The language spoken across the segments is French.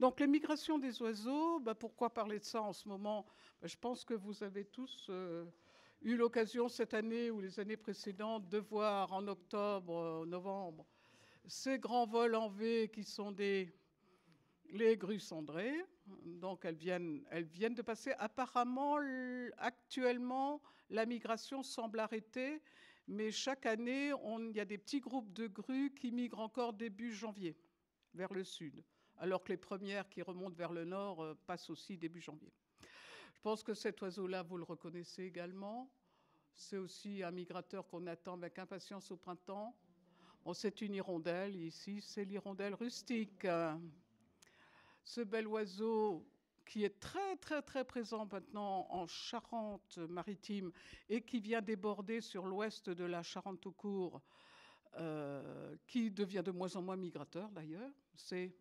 Donc les migrations des oiseaux, bah, pourquoi parler de ça en ce moment bah, Je pense que vous avez tous euh, eu l'occasion cette année ou les années précédentes de voir en octobre, euh, novembre, ces grands vols en V qui sont des les grues cendrées. Donc elles viennent, elles viennent de passer. Apparemment, actuellement, la migration semble arrêtée, mais chaque année, il y a des petits groupes de grues qui migrent encore début janvier vers le sud alors que les premières qui remontent vers le nord euh, passent aussi début janvier. Je pense que cet oiseau-là, vous le reconnaissez également. C'est aussi un migrateur qu'on attend avec impatience au printemps. on c'est une hirondelle, ici c'est l'hirondelle rustique. Ce bel oiseau qui est très très très présent maintenant en Charente-Maritime et qui vient déborder sur l'ouest de la Charente au euh, qui devient de moins en moins migrateur d'ailleurs, c'est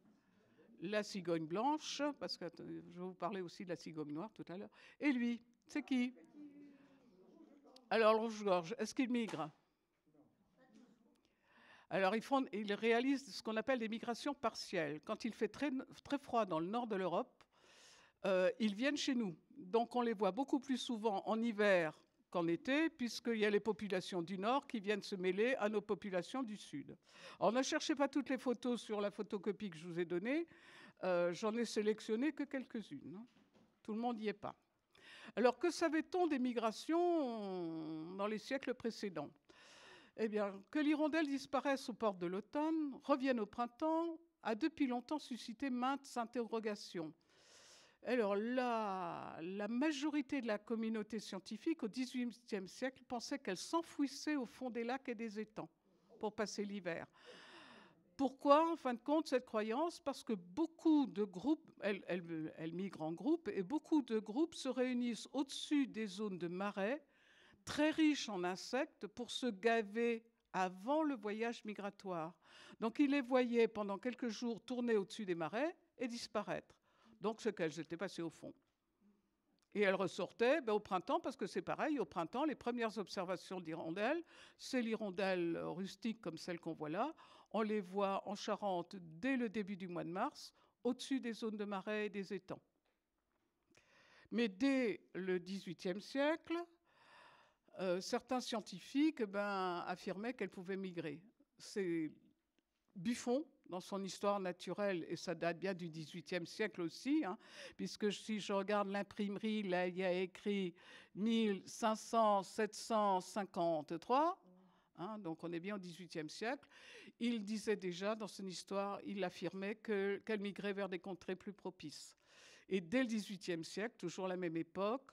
la cigogne blanche, parce que euh, je vous parler aussi de la cigogne noire tout à l'heure, et lui, c'est qui Alors, le rouge-gorge, est-ce qu'il migre alors, ils, font, ils réalisent ce qu'on appelle des migrations partielles. Quand il fait très, très froid dans le nord de l'Europe, euh, ils viennent chez nous. Donc, on les voit beaucoup plus souvent en hiver en été, puisqu'il y a les populations du Nord qui viennent se mêler à nos populations du Sud. On ne cherchez pas toutes les photos sur la photocopie que je vous ai donnée. Euh, j'en ai sélectionné que quelques-unes. Tout le monde n'y est pas. Alors, que savait-on des migrations dans les siècles précédents Eh bien, que l'hirondelle disparaisse aux portes de l'automne, revienne au printemps, a depuis longtemps suscité maintes interrogations. Alors là, la majorité de la communauté scientifique au XVIIIe siècle pensait qu'elle s'enfouissait au fond des lacs et des étangs pour passer l'hiver. Pourquoi, en fin de compte, cette croyance Parce que beaucoup de groupes, elles, elles, migrent en groupe, et beaucoup de groupes se réunissent au-dessus des zones de marais, très riches en insectes, pour se gaver avant le voyage migratoire. Donc ils les voyaient pendant quelques jours tourner au-dessus des marais et disparaître donc ce qu'elles étaient passées au fond. Et elles ressortaient ben, au printemps, parce que c'est pareil, au printemps, les premières observations d'hirondelles, c'est l'hirondelle rustique comme celle qu'on voit là. On les voit en Charente dès le début du mois de mars, au-dessus des zones de marais et des étangs. Mais dès le XVIIIe siècle, euh, certains scientifiques ben, affirmaient qu'elles pouvaient migrer. C'est Buffon dans son histoire naturelle, et ça date bien du XVIIIe siècle aussi, hein, puisque si je regarde l'imprimerie, là, il y a écrit 1500-753. Hein, donc on est bien au XVIIIe siècle. Il disait déjà dans son histoire, il affirmait qu'elle migrait vers des contrées plus propices. Et dès le XVIIIe siècle, toujours la même époque,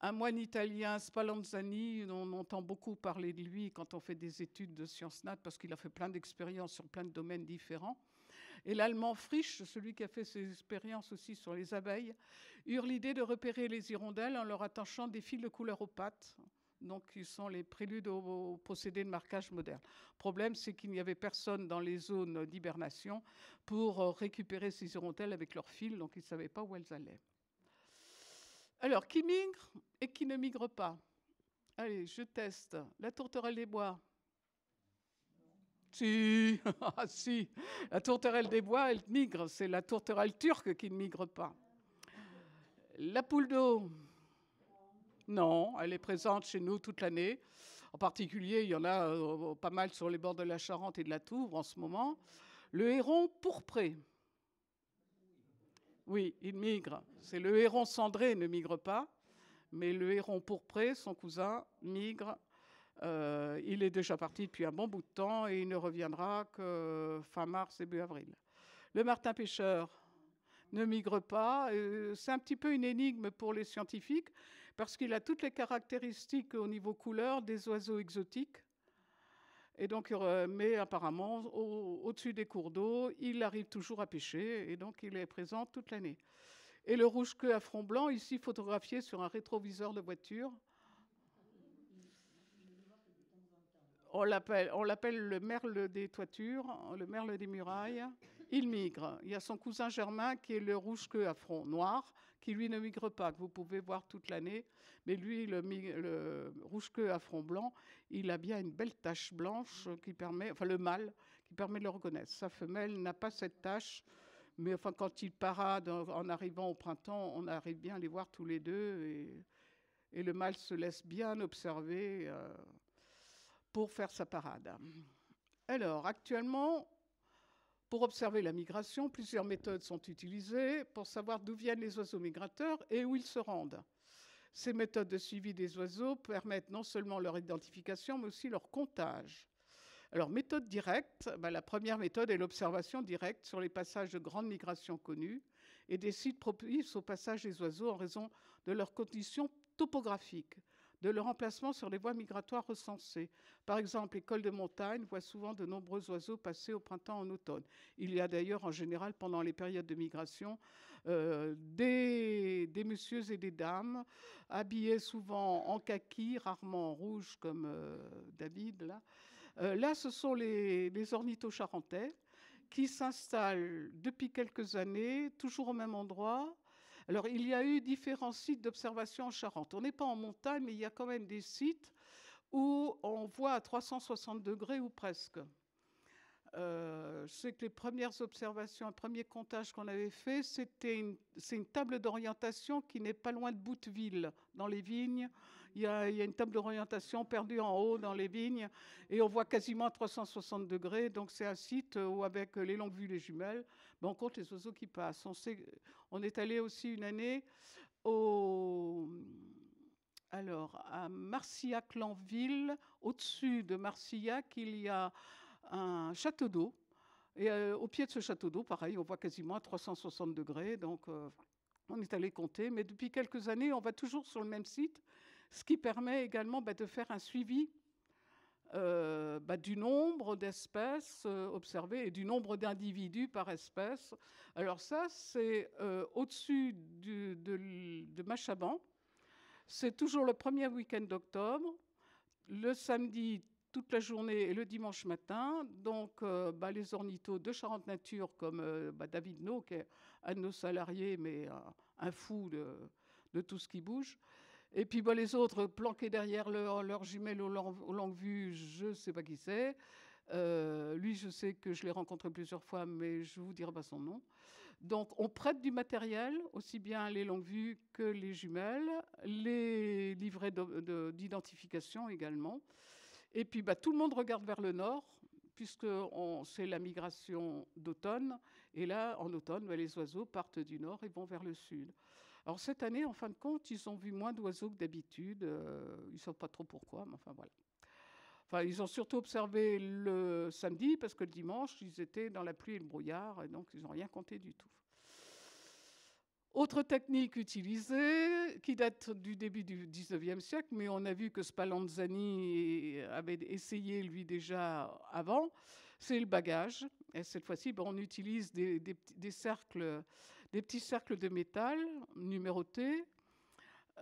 un moine italien, Spallanzani, on entend beaucoup parler de lui quand on fait des études de sciences nat, parce qu'il a fait plein d'expériences sur plein de domaines différents. Et l'allemand Frisch, celui qui a fait ses expériences aussi sur les abeilles, eurent l'idée de repérer les hirondelles en leur attachant des fils de couleur aux pattes. Donc, ils sont les préludes au, procédés de marquage moderne. problème, c'est qu'il n'y avait personne dans les zones d'hibernation pour euh, récupérer ces hirondelles avec leurs fils, donc ils ne savaient pas où elles allaient. Alors, qui migre et qui ne migre pas Allez, je teste. La tourterelle des bois. Si, ah, si, la tourterelle des bois, elle migre. C'est la tourterelle turque qui ne migre pas. La poule d'eau. Non, elle est présente chez nous toute l'année. En particulier, il y en a euh, pas mal sur les bords de la Charente et de la Touvre en ce moment. Le héron pourpré. Oui, il migre. C'est le héron cendré ne migre pas, mais le héron pourpré, son cousin, migre. Euh, il est déjà parti depuis un bon bout de temps et il ne reviendra que fin mars, début avril. Le martin pêcheur ne migre pas. Euh, c'est un petit peu une énigme pour les scientifiques parce qu'il a toutes les caractéristiques au niveau couleur des oiseaux exotiques et donc, mais apparemment, au-dessus des cours d'eau, il arrive toujours à pêcher et donc il est présent toute l'année. Et le rouge-queue à front blanc, ici photographié sur un rétroviseur de voiture. On l'appelle le merle des toitures, le merle des murailles. Il migre. Il y a son cousin germain qui est le rouge-queue à front noir, qui lui ne migre pas, que vous pouvez voir toute l'année. Mais lui, le, rouge-queue à front blanc, il a bien une belle tache blanche qui permet, enfin le mâle, qui permet de le reconnaître. Sa femelle n'a pas cette tache. Mais enfin, quand il parade en arrivant au printemps, on arrive bien à les voir tous les deux et, le mâle se laisse bien observer euh, pour faire sa parade. Alors, actuellement, pour observer la migration, plusieurs méthodes sont utilisées pour savoir d'où viennent les oiseaux migrateurs et où ils se rendent. Ces méthodes de suivi des oiseaux permettent non seulement leur identification, mais aussi leur comptage. Alors, méthode directe, bah, la première méthode est l'observation directe sur les passages de grandes migrations connues et des sites propices au passage des oiseaux en raison de leurs conditions topographiques de leur emplacement sur les voies migratoires recensées. Par exemple, les cols de montagne voient souvent de nombreux oiseaux passer au printemps en automne. Il y a d'ailleurs en général pendant les périodes de migration euh, des, messieurs et des dames habillés souvent en kaki, rarement en rouge comme euh, David. Là. Euh, là, ce sont les, les ornithocharentais qui s'installent depuis quelques années, toujours au même endroit, alors, il y a eu différents sites d'observation en Charente. On n'est pas en montagne, mais il y a quand même des sites où on voit à 360 degrés ou presque. Euh, c'est que les premières observations, un premier comptage qu'on avait fait, c'était une, c'est une table d'orientation qui n'est pas loin de Bouteville, dans les vignes. Il y, a, une table d'orientation perdue en haut dans les vignes, et on voit quasiment à 360 degrés. Donc c'est un site euh, où, avec les longues vues, les jumelles, ben, on compte les oiseaux qui passent. On, est allé aussi une année au alors, à Marcillac-Lanville, au-dessus de Marcillac, il y a un château d'eau. Et euh, au pied de ce château d'eau, pareil, on voit quasiment 360 degrés. Donc, euh, on est allé compter. Mais depuis quelques années, on va toujours sur le même site, ce qui permet également bah, de faire un suivi euh, bah, du nombre d'espèces observées et du nombre d'individus par espèce. Alors ça, c'est au-dessus de, de Machaban. C'est toujours le premier week-end d'octobre, le samedi toute la journée et le dimanche matin. Donc, euh, bah, les ornithos de Charente Nature, comme euh, bah, David No, qui est un de nos salariés, mais un fou de, tout ce qui bouge. Et puis bah, les autres planqués derrière leur, jumelles ou aux, longue vues, je ne sais pas qui c'est. Euh, lui, je sais que je l'ai rencontré plusieurs fois, mais je ne vous dirai pas son nom. Donc, on prête du matériel, aussi bien les longues vues que les jumelles, les livrets d'identification également. Et puis bah, tout le monde regarde vers le nord, puisque c'est la migration d'automne. Et là, en automne, bah, les oiseaux partent du nord et vont vers le sud. Alors cette année, en fin de compte, ils ont vu moins d'oiseaux que d'habitude. Euh, ils ne savent pas trop pourquoi, mais enfin voilà. Enfin, ils ont surtout observé le samedi, parce que le dimanche, ils étaient dans la pluie et le brouillard, donc ils n'ont rien compté du tout. Autre technique utilisée, qui date du début du 19e siècle, mais on a vu que Spallanzani avait essayé lui déjà avant, c'est le bagage. Et cette fois-ci, ben, on utilise des, cercles, des petits cercles de métal numérotés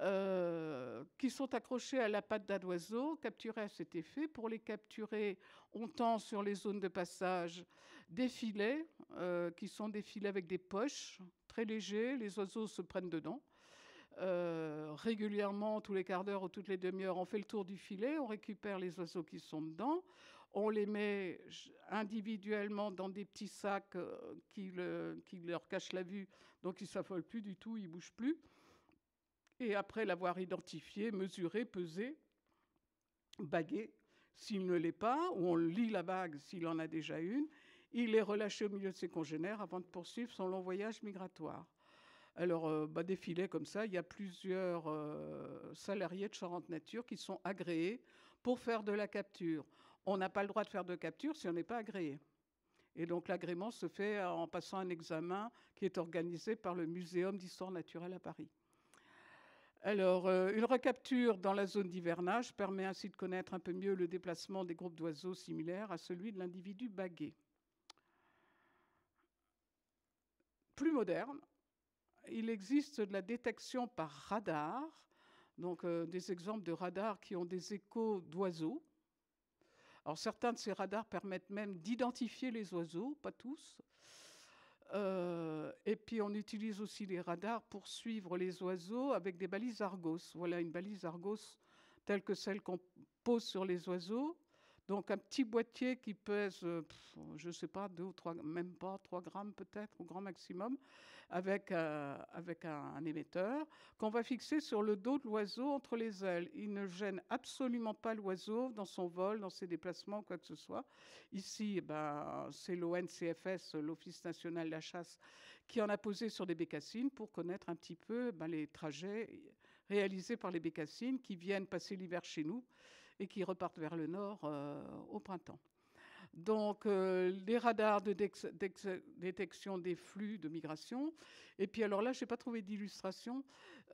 euh, qui sont accrochés à la patte d'un oiseau, capturés à cet effet. Pour les capturer, on tend sur les zones de passage des filets, euh, qui sont des filets avec des poches très léger, les oiseaux se prennent dedans. Euh, régulièrement, tous les quarts d'heure ou toutes les demi-heures, on fait le tour du filet, on récupère les oiseaux qui sont dedans, on les met individuellement dans des petits sacs euh, qui, qui leur cachent la vue, donc ils s'affolent plus du tout, ils bougent plus. Et après l'avoir identifié, mesuré, pesé, bagué, s'il ne l'est pas, ou on lit la bague s'il en a déjà une, il est relâché au milieu de ses congénères avant de poursuivre son long voyage migratoire. Alors, défilé euh, bah, des filets comme ça, il y a plusieurs euh, salariés de Charente Nature qui sont agréés pour faire de la capture. On n'a pas le droit de faire de capture si on n'est pas agréé. Et donc, l'agrément se fait euh, en passant un examen qui est organisé par le Muséum d'histoire naturelle à Paris. Alors, une recapture dans la zone d'hivernage permet ainsi de connaître un peu mieux le déplacement des groupes d'oiseaux similaires à celui de l'individu bagué. plus moderne. Il existe de la détection par radar, donc euh, des exemples de radars qui ont des échos d'oiseaux. Alors certains de ces radars permettent même d'identifier les oiseaux, pas tous. Euh, et puis on utilise aussi les radars pour suivre les oiseaux avec des balises Argos. Voilà une balise Argos telle que celle qu'on pose sur les oiseaux. Donc un petit boîtier qui pèse, euh, je ne sais pas, 2 ou 3, même pas 3 grammes peut-être au grand maximum, avec, euh, avec un, émetteur, qu'on va fixer sur le dos de l'oiseau entre les ailes. Il ne gêne absolument pas l'oiseau dans son vol, dans ses déplacements, quoi que ce soit. Ici, eh ben, c'est l'ONCFS, l'Office national de la chasse, qui en a posé sur des bécassines pour connaître un petit peu eh ben, les trajets réalisés par les bécassines qui viennent passer l'hiver chez nous et qui repartent vers le nord euh, au printemps. Donc, euh, les radars de détection des flux de migration. Et puis, alors là, je n'ai pas trouvé d'illustration.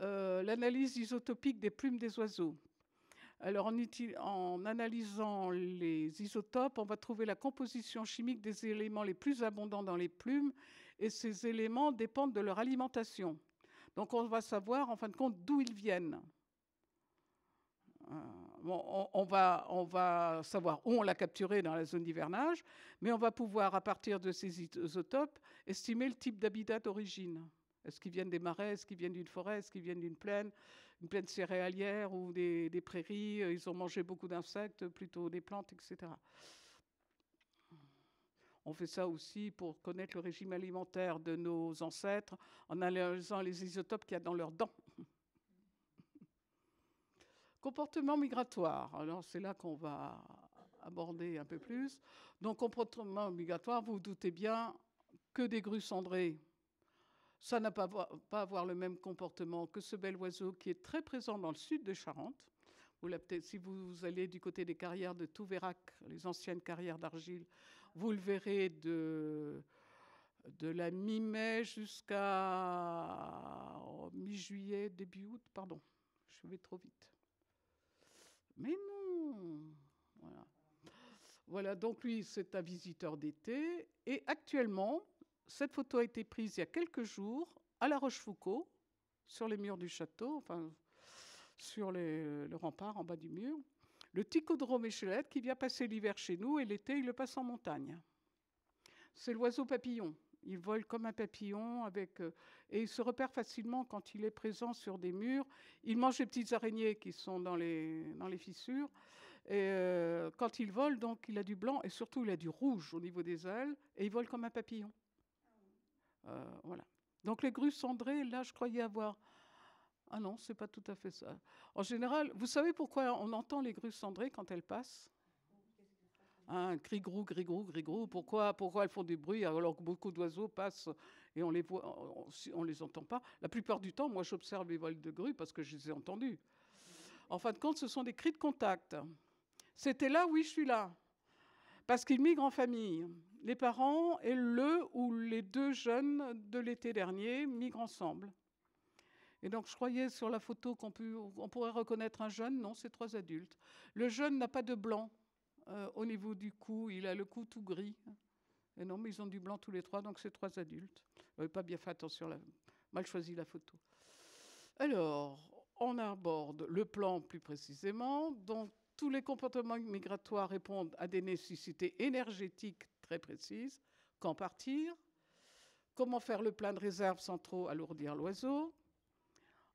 Euh, l'analyse isotopique des plumes des oiseaux. Alors, en, en, analysant les isotopes, on va trouver la composition chimique des éléments les plus abondants dans les plumes. Et ces éléments dépendent de leur alimentation. Donc, on va savoir, en fin de compte, d'où ils viennent on, va, savoir où on l'a capturé dans la zone d'hivernage, mais on va pouvoir, à partir de ces isotopes, estimer le type d'habitat d'origine. Est-ce qu'ils viennent des marais, est-ce qu'ils viennent d'une forêt, est-ce qu'ils viennent d'une plaine, une plaine céréalière ou des, des prairies, euh, ils ont mangé beaucoup d'insectes, plutôt des plantes, etc. On fait ça aussi pour connaître le régime alimentaire de nos ancêtres en analysant les isotopes qu'il y a dans leurs dents. Comportement migratoire. Alors, c'est là qu'on va aborder un peu plus. Donc, comportement migratoire, vous doutez bien que des grues cendrées, ça n'a pas, pas avoir le même comportement que ce bel oiseau qui est très présent dans le sud de Charente. si vous allez du côté des carrières de Touvérac, les anciennes carrières d'argile, vous le verrez de, de la mi-mai jusqu'à oh, mi-juillet, début août, pardon, je vais trop vite. Mais non Voilà. donc lui, c'est un visiteur d'été. Et actuellement, cette photo a été prise il y a quelques jours à La Rochefoucauld, sur les murs du château, enfin, sur le rempart en bas du mur. Le ticodrome échelette qui vient passer l'hiver chez nous et l'été, il le passe en montagne. C'est l'oiseau papillon. Il vole comme un papillon avec, euh, et il se repère facilement quand il est présent sur des murs. Il mange les petites araignées qui sont dans les, dans les fissures. Et euh, quand il vole, donc, il a du blanc et surtout il a du rouge au niveau des ailes et il vole comme un papillon. Euh, voilà. Donc les grues cendrées, là, je croyais avoir. Ah non, c'est pas tout à fait ça. En général, vous savez pourquoi on entend les grues cendrées quand elles passent cri hein, gris-grou, grigrou, grou grigrou. Pourquoi, pourquoi elles font des bruits alors que beaucoup d'oiseaux passent et on les voit, on, les entend pas. La plupart du temps, moi, j'observe les vols de grues parce que je les ai entendus. En fin de compte, ce sont des cris de contact. C'était là, oui, je suis là, parce qu'ils migrent en famille. Les parents et le ou les deux jeunes de l'été dernier migrent ensemble. Et donc, je croyais sur la photo qu'on pourrait reconnaître un jeune. Non, c'est trois adultes. Le jeune n'a pas de blanc. Euh, au niveau du cou, il a le cou tout gris. Et non, mais ils ont du blanc tous les trois, donc c'est trois adultes. n'avez pas bien fait attention, la... mal choisi la photo. Alors, on aborde le plan plus précisément. dont tous les comportements migratoires répondent à des nécessités énergétiques très précises. Quand partir Comment faire le plein de réserves sans trop alourdir l'oiseau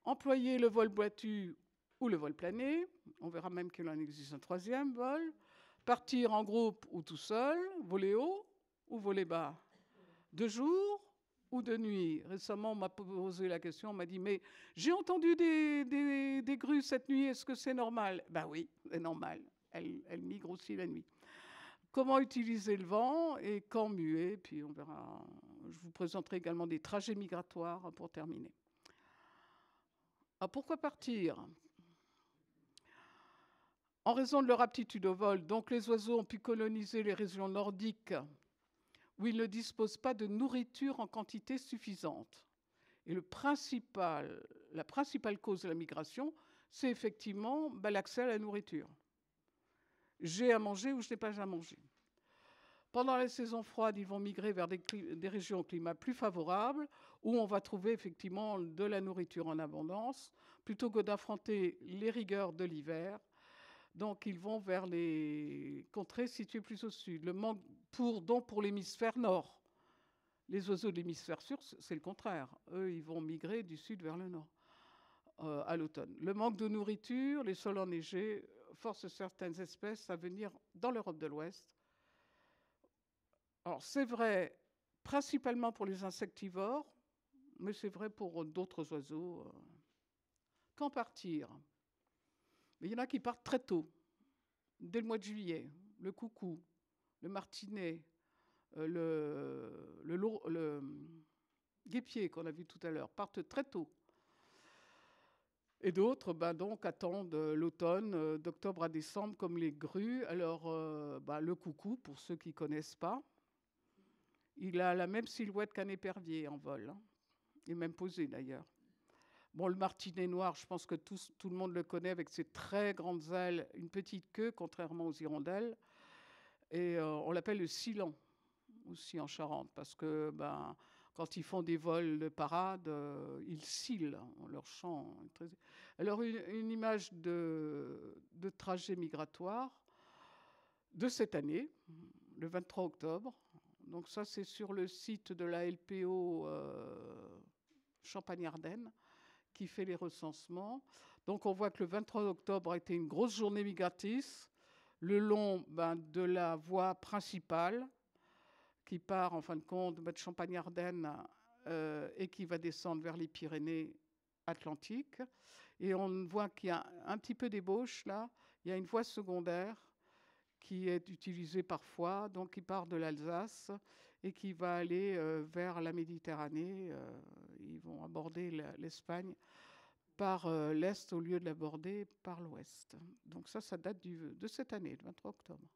Employer le vol boitu ou le vol plané. On verra même qu'il en existe un troisième vol. Partir en groupe ou tout seul, voler haut ou voler bas De jour ou de nuit Récemment, on m'a posé la question, on m'a dit, mais j'ai entendu des, grues cette nuit, est-ce que c'est normal Ben oui, c'est normal. Elles, elles migrent aussi la nuit. Comment utiliser le vent et quand muer Puis on verra. Je vous présenterai également des trajets migratoires pour terminer. Ah, pourquoi partir en raison de leur aptitude au vol, donc les oiseaux ont pu coloniser les régions nordiques où ils ne disposent pas de nourriture en quantité suffisante. Et la principale cause de la migration, c'est effectivement bah, l'accès à la nourriture. J'ai à manger ou je n'ai pas à manger. Pendant les saisons froides, ils vont migrer vers des, des, régions au climat plus favorable, où on va trouver effectivement de la nourriture en abondance, plutôt que d'affronter les rigueurs de l'hiver donc ils vont vers les contrées situées plus au sud. Le manque pour donc pour l'hémisphère nord. Les oiseaux de l'hémisphère sud, c'est le contraire. Eux, ils vont migrer du sud vers le nord euh, à l'automne. Le manque de nourriture, les sols enneigés forcent certaines espèces à venir dans l'Europe de l'Ouest. Alors c'est vrai principalement pour les insectivores, mais c'est vrai pour d'autres oiseaux. Euh. Quand partir mais il y en a qui partent très tôt, dès le mois de juillet. Le coucou, le martinet, euh, le, le, guépier qu'on a vu tout à l'heure, partent très tôt. Et d'autres, ben, donc, attendent euh, l'automne, euh, d'octobre à décembre, comme les grues. Alors, ben, le coucou, pour ceux qui ne connaissent pas, il a la même silhouette qu'un épervier en vol, et hein. même posé d'ailleurs le martinet noir, je pense que tout, le monde le connaît avec ses très grandes ailes, une petite queue, contrairement aux hirondelles. Et euh, on l'appelle le silan aussi en Charente, parce que ben, quand ils font des vols de parade, euh, ils silent leur chant. Alors, une, image de, trajet migratoire de cette année, le 23 octobre. Donc ça, c'est sur le site de la LPO euh, Champagne-Ardenne qui fait les recensements. Donc on voit que le 23 octobre a été une grosse journée migratrice le long ben, de la voie principale qui part en fin de compte de Champagne-Ardenne euh, et qui va descendre vers les Pyrénées Atlantiques. Et on voit qu'il y a un petit peu d'ébauche là. Il y a une voie secondaire qui est utilisée parfois, donc qui part de l'Alsace et qui va aller euh, vers la Méditerranée. Euh, ils vont aborder l'Espagne par euh, l'Est au lieu de l'aborder par l'Ouest. Donc ça, ça date de cette année, le 23 octobre.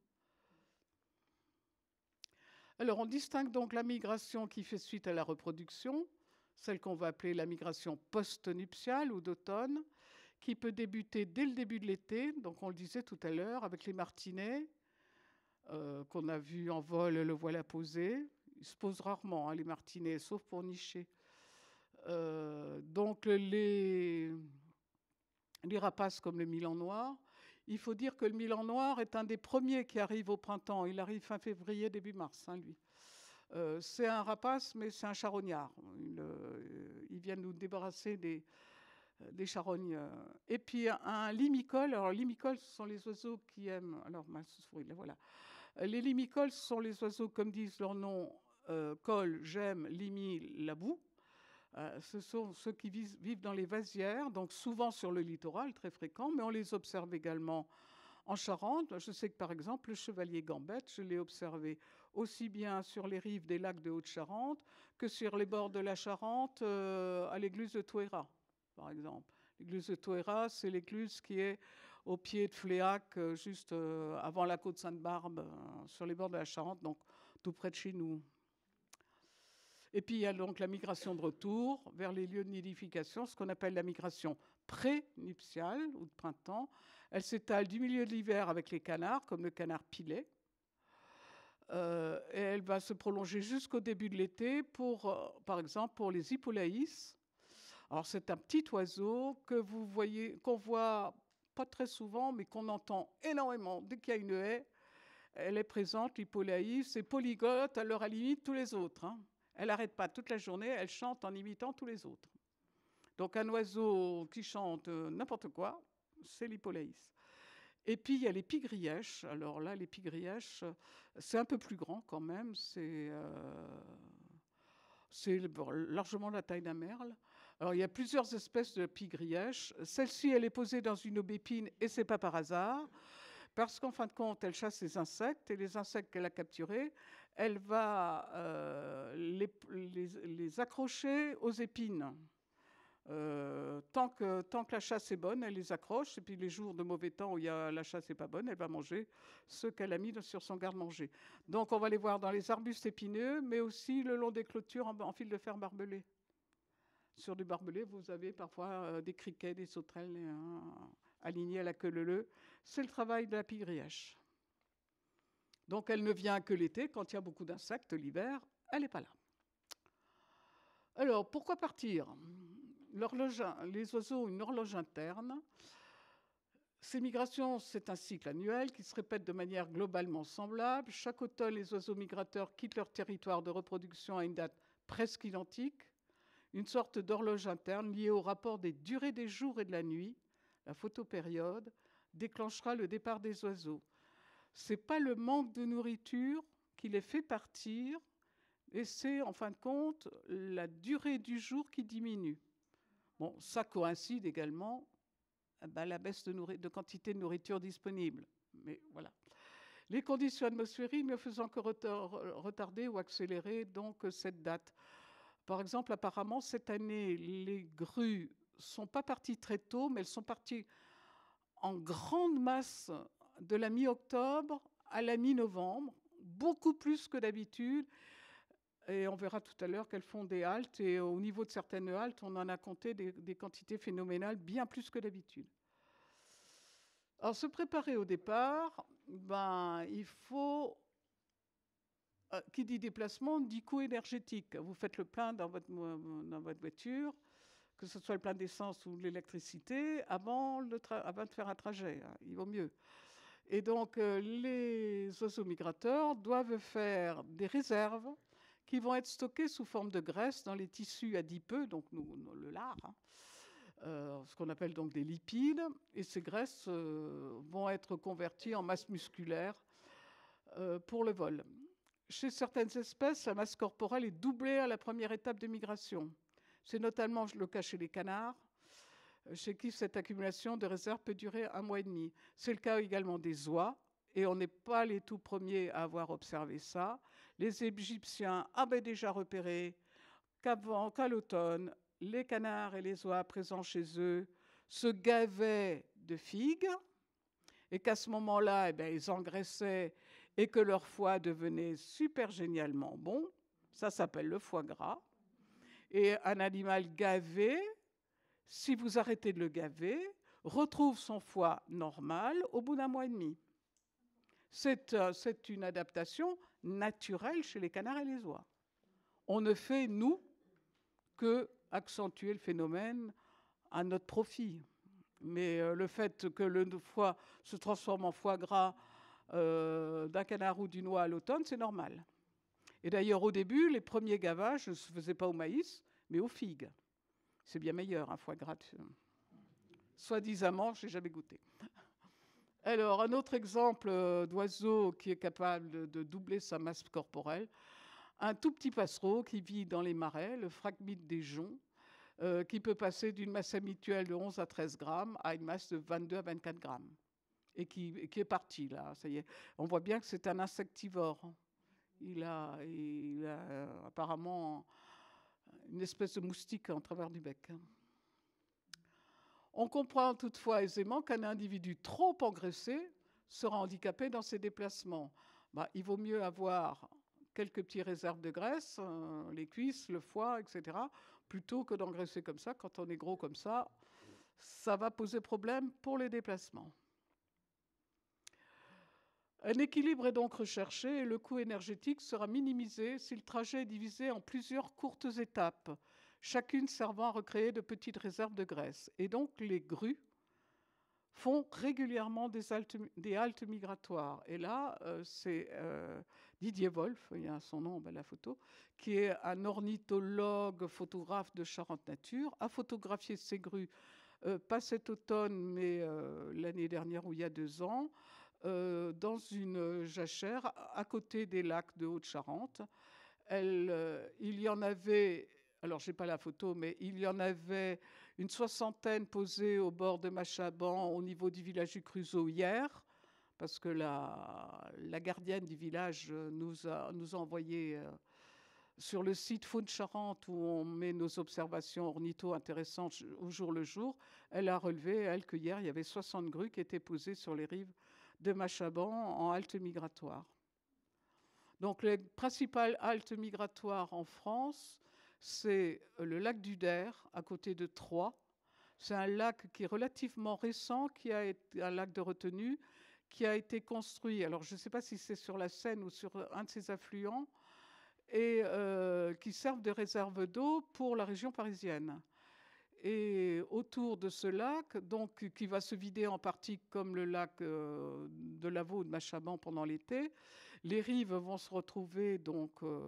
Alors on distingue donc la migration qui fait suite à la reproduction, celle qu'on va appeler la migration post-nuptiale ou d'automne, qui peut débuter dès le début de l'été, donc on le disait tout à l'heure, avec les martinets, euh, qu'on a vu en vol, le voilà posé. Il se pose rarement, hein, les martinets, sauf pour nicher. Euh, donc les, rapaces comme le Milan noir. Il faut dire que le Milan noir est un des premiers qui arrive au printemps. Il arrive fin février, début mars, hein, lui. Euh, c'est un rapace, mais c'est un charognard. Il, vient nous débarrasser des, euh, des charognes. Et puis un limicole. Alors, limicole, ce sont les oiseaux qui aiment. Alors, mince, voilà. Euh, les limicoles, ce sont les oiseaux, comme disent leur nom, euh, col, gemme, limi, la ce sont ceux qui vivent, dans les vasières, donc souvent sur le littoral, très fréquent, mais on les observe également en Charente. Je sais que par exemple, le chevalier gambette, je l'ai observé aussi bien sur les rives des lacs de Haute-Charente que sur les bords de la Charente à l'église de Touéra par exemple. L'église de Toera, c'est l'écluse qui est au pied de Fléac, euh, juste euh, avant la côte Sainte-Barbe, euh, sur les bords de la Charente, donc tout près de chez nous. Et puis il y a donc la migration de retour vers les lieux de nidification, ce qu'on appelle la migration pré-nuptiale ou de printemps. Elle s'étale du milieu de l'hiver avec les canards, comme le canard pilet. et elle va se prolonger jusqu'au début de l'été pour, par exemple, pour les hippolaïs, alors c'est un petit oiseau que vous voyez, qu'on voit pas très souvent, mais qu'on entend énormément. Dès qu'il y a une haie, elle est présente, l'hypolaïs, c'est polygote, alors elle imite tous les autres. Hein. Elle n'arrête pas toute la journée, elle chante en imitant tous les autres. Donc un oiseau qui chante euh, n'importe quoi, c'est l'hypolaïs. Et puis il y a les Alors là, les pigrièches, c'est un peu plus grand quand même. C'est euh, largement la taille d'un merle. Alors, il y a plusieurs espèces de pie grièche. Celle-ci, elle est posée dans une aubépine et c'est pas par hasard. Parce qu'en fin de compte, elle chasse les insectes et les insectes qu'elle a capturés, elle va euh, les, accrocher aux épines. Euh, tant, que, la chasse est bonne, elle les accroche, et puis les jours de mauvais temps où il y a, la chasse n'est pas bonne, elle va manger ce qu'elle a mis sur son garde-manger. Donc on va les voir dans les arbustes épineux, mais aussi le long des clôtures en, en fil de fer barbelé. Sur du barbelé, vous avez parfois euh, des criquets, des sauterelles euh, alignées à la queue leu. C'est le travail de la pigrièche. Donc elle ne vient que l'été. Quand il y a beaucoup d'insectes l'hiver, elle n'est pas là. Alors pourquoi partir L'horloge, Les oiseaux ont une horloge interne. Ces migrations, c'est un cycle annuel qui se répète de manière globalement semblable. Chaque automne, les oiseaux migrateurs quittent leur territoire de reproduction à une date presque identique une sorte d'horloge interne liée au rapport des durées des jours et de la nuit, la photopériode, déclenchera le départ des oiseaux. Ce n'est pas le manque de nourriture qui les fait partir, et c'est en fin de compte la durée du jour qui diminue. Bon, ça coïncide également à eh ben, la baisse de, de, quantité de nourriture disponible. Mais voilà. Les conditions atmosphériques ne faisant que retarder ou accélérer donc cette date. Par exemple, apparemment, cette année, les grues sont pas parties très tôt, mais elles sont parties en grande masse de la mi-octobre à la mi-novembre, beaucoup plus que d'habitude. Et on verra tout à l'heure qu'elles font des haltes. Et au niveau de certaines haltes, on en a compté des, quantités phénoménales, bien plus que d'habitude. Alors, se préparer au départ, ben, il faut euh, qui dit déplacement dit coût énergétique. Vous faites le plein dans votre, dans votre voiture, que ce soit le plein d'essence ou l'électricité, avant, avant de faire un trajet. Hein, il vaut mieux. Et donc, euh, les oiseaux migrateurs doivent faire des réserves qui vont être stockées sous forme de graisse dans les tissus adipeux, donc nous, le lard, hein, euh, ce qu'on appelle donc des lipides. Et ces graisses vont être converties en masse musculaire pour le vol. Chez certaines espèces, la masse corporelle est doublée à la première étape de migration. C'est notamment le cas chez les canards, chez qui cette accumulation de réserves peut durer un mois et demi. C'est le cas également des oies, et on n'est pas les tout premiers à avoir observé ça. Les Égyptiens avaient ah déjà repéré qu'avant, qu'à l'automne, les canards et les oies présents chez eux se gavaient de figues, et qu'à ce moment-là, eh bien, ils engraissaient et que leur foie devenait super génialement bon. Ça s'appelle le foie gras. Et un animal gavé, si vous arrêtez de le gaver, retrouve son foie normal au bout d'un mois et demi. C'est, euh, une adaptation naturelle chez les canards et les oies. On ne fait, nous, que accentuer le phénomène à notre profit. Mais euh, le fait que le foie se transforme en foie gras euh, d'un canard ou d'une noix à l'automne, c'est normal. Et d'ailleurs, au début, les premiers gavages ne se faisaient pas au maïs, mais aux figues. C'est bien meilleur, un foie gras. Soi-disant, je n'ai jamais goûté. Alors, un autre exemple euh, d'oiseau qui est capable de doubler sa masse corporelle, un tout petit passereau qui vit dans les marais, le phragmite des joncs, euh, qui peut passer d'une masse habituelle de 11 à 13 grammes à une masse de 22 à 24 grammes et qui, est parti là. Ça y est. On voit bien que c'est un insectivore. Il a, euh, apparemment une espèce de moustique en travers du bec. Hein. On comprend toutefois aisément qu'un individu trop engraissé sera handicapé dans ses déplacements. Bah, il vaut mieux avoir quelques petites réserves de graisse, euh, les cuisses, le foie, etc., plutôt que d'engraisser comme ça. Quand on est gros comme ça, ça va poser problème pour les déplacements. Un équilibre est donc recherché et le coût énergétique sera minimisé si le trajet est divisé en plusieurs courtes étapes, chacune servant à recréer de petites réserves de graisse. Et donc les grues font régulièrement des haltes, migratoires. Et là, euh, c'est euh, Didier Wolf, il y a son nom, ben la photo, qui est un ornithologue photographe de Charente Nature, a photographié ces grues, euh, pas cet automne, mais l'année dernière ou il y a deux ans. Euh, dans une jachère à côté des lacs de Haute-Charente. Euh, il y en avait, alors j'ai pas la photo, mais il y en avait une soixantaine posées au bord de Machaban au niveau du village du Cruzeau hier, parce que la, gardienne du village nous a, nous a envoyé. Euh, sur le site Faune Charente où on met nos observations ornitho intéressantes au jour le jour, elle a relevé, elle, que hier, il y avait 60 grues qui étaient posées sur les rives de Machaban en halte migratoire. Donc les principales halte migratoires en France, c'est le lac du Der, à côté de Troyes. C'est un lac qui est relativement récent, qui a été un lac de retenue, qui a été construit. Alors je ne sais pas si c'est sur la Seine ou sur un de ses affluents, et euh, qui servent de réserve d'eau pour la région parisienne. Et autour de ce lac, donc, qui va se vider en partie comme le lac euh, de Lavaux ou de Machaban pendant l'été, les rives vont se retrouver donc euh,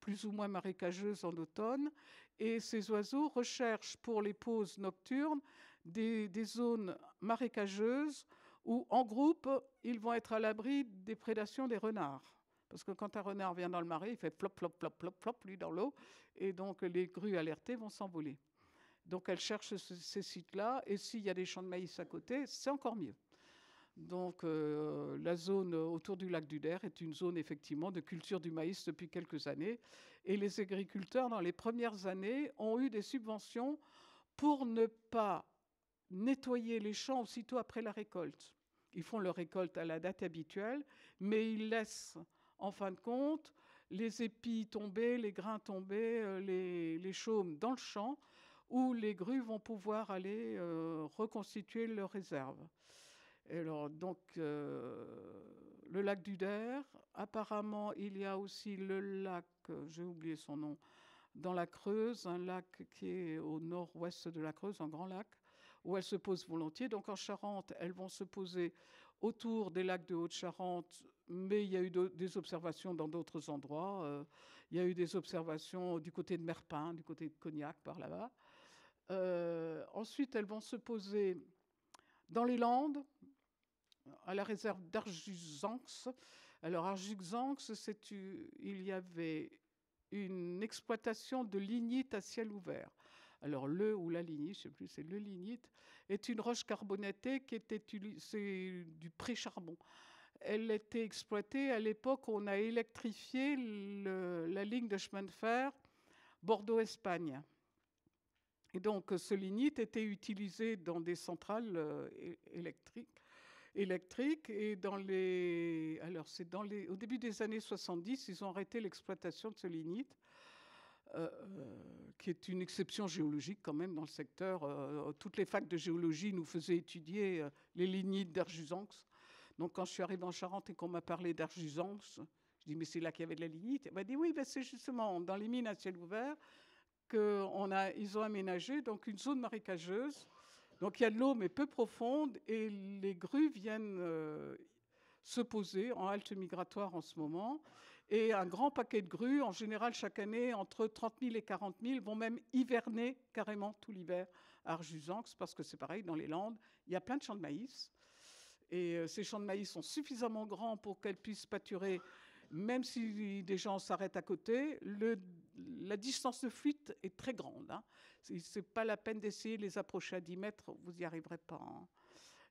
plus ou moins marécageuses en automne. Et ces oiseaux recherchent pour les pauses nocturnes des, des zones marécageuses où, en groupe, ils vont être à l'abri des prédations des renards. Parce que quand un renard vient dans le marais, il fait plop, plop, plop, plop, plop, lui dans l'eau. Et donc les grues alertées vont s'envoler. Donc elles cherchent ces sites-là, et s'il y a des champs de maïs à côté, c'est encore mieux. Donc euh, la zone autour du lac du Der est une zone effectivement de culture du maïs depuis quelques années, et les agriculteurs, dans les premières années, ont eu des subventions pour ne pas nettoyer les champs aussitôt après la récolte. Ils font leur récolte à la date habituelle, mais ils laissent, en fin de compte, les épis tombés, les grains tombés, euh, les, les chaumes dans le champ, où les grues vont pouvoir aller euh, reconstituer leurs réserves. Et alors, donc, euh, le lac du Der, apparemment, il y a aussi le lac, euh, j'ai oublié son nom, dans la Creuse, un lac qui est au nord-ouest de la Creuse, un grand lac, où elles se posent volontiers. Donc en Charente, elles vont se poser autour des lacs de Haute-Charente, mais il y a eu des observations dans d'autres endroits. il y a eu des observations du côté de Merpin, du côté de Cognac, par là-bas. Euh, ensuite, elles vont se poser dans les Landes, à la réserve d'Arjux-Zanx. Alors, Arjuxanx, il y avait une exploitation de lignite à ciel ouvert. Alors, le ou la lignite, je ne sais plus, c'est le lignite, est une roche carbonatée qui était du pré-charbon. Elle était exploitée à l'époque où on a électrifié la ligne de chemin de fer Bordeaux-Espagne. Et donc ce lignite était utilisé dans des centrales euh, électriques et dans les alors c'est dans les au début des années 70 ils ont arrêté l'exploitation de ce lignite euh, euh, qui est une exception géologique quand même dans le secteur. toutes les facs de géologie nous faisaient étudier les lignites d'Arjusanx. Donc quand je suis arrivée en Charente et qu'on m'a parlé d'Arjusanx, je dis mais c'est là qu'il y avait de la lignite. Elle m'a dit oui, ben, c'est justement dans les mines à ciel ouvert, qu'on a, ils ont aménagé donc une zone marécageuse. Donc il y a de l'eau, mais peu profonde, et les grues viennent euh, se poser en halte migratoire en ce moment. Et un grand paquet de grues, en général chaque année, entre 30 000 et 40 000, vont même hiverner carrément tout l'hiver à Arjusanx, parce que c'est pareil, dans les Landes, il y a plein de champs de maïs. Et euh, ces champs de maïs sont suffisamment grands pour qu'elles puissent pâturer même si des gens s'arrêtent à côté, la distance de fuite est très grande. Hein. Ce n'est pas la peine d'essayer les approcher à 10 mètres, vous n'y arriverez pas. Hein.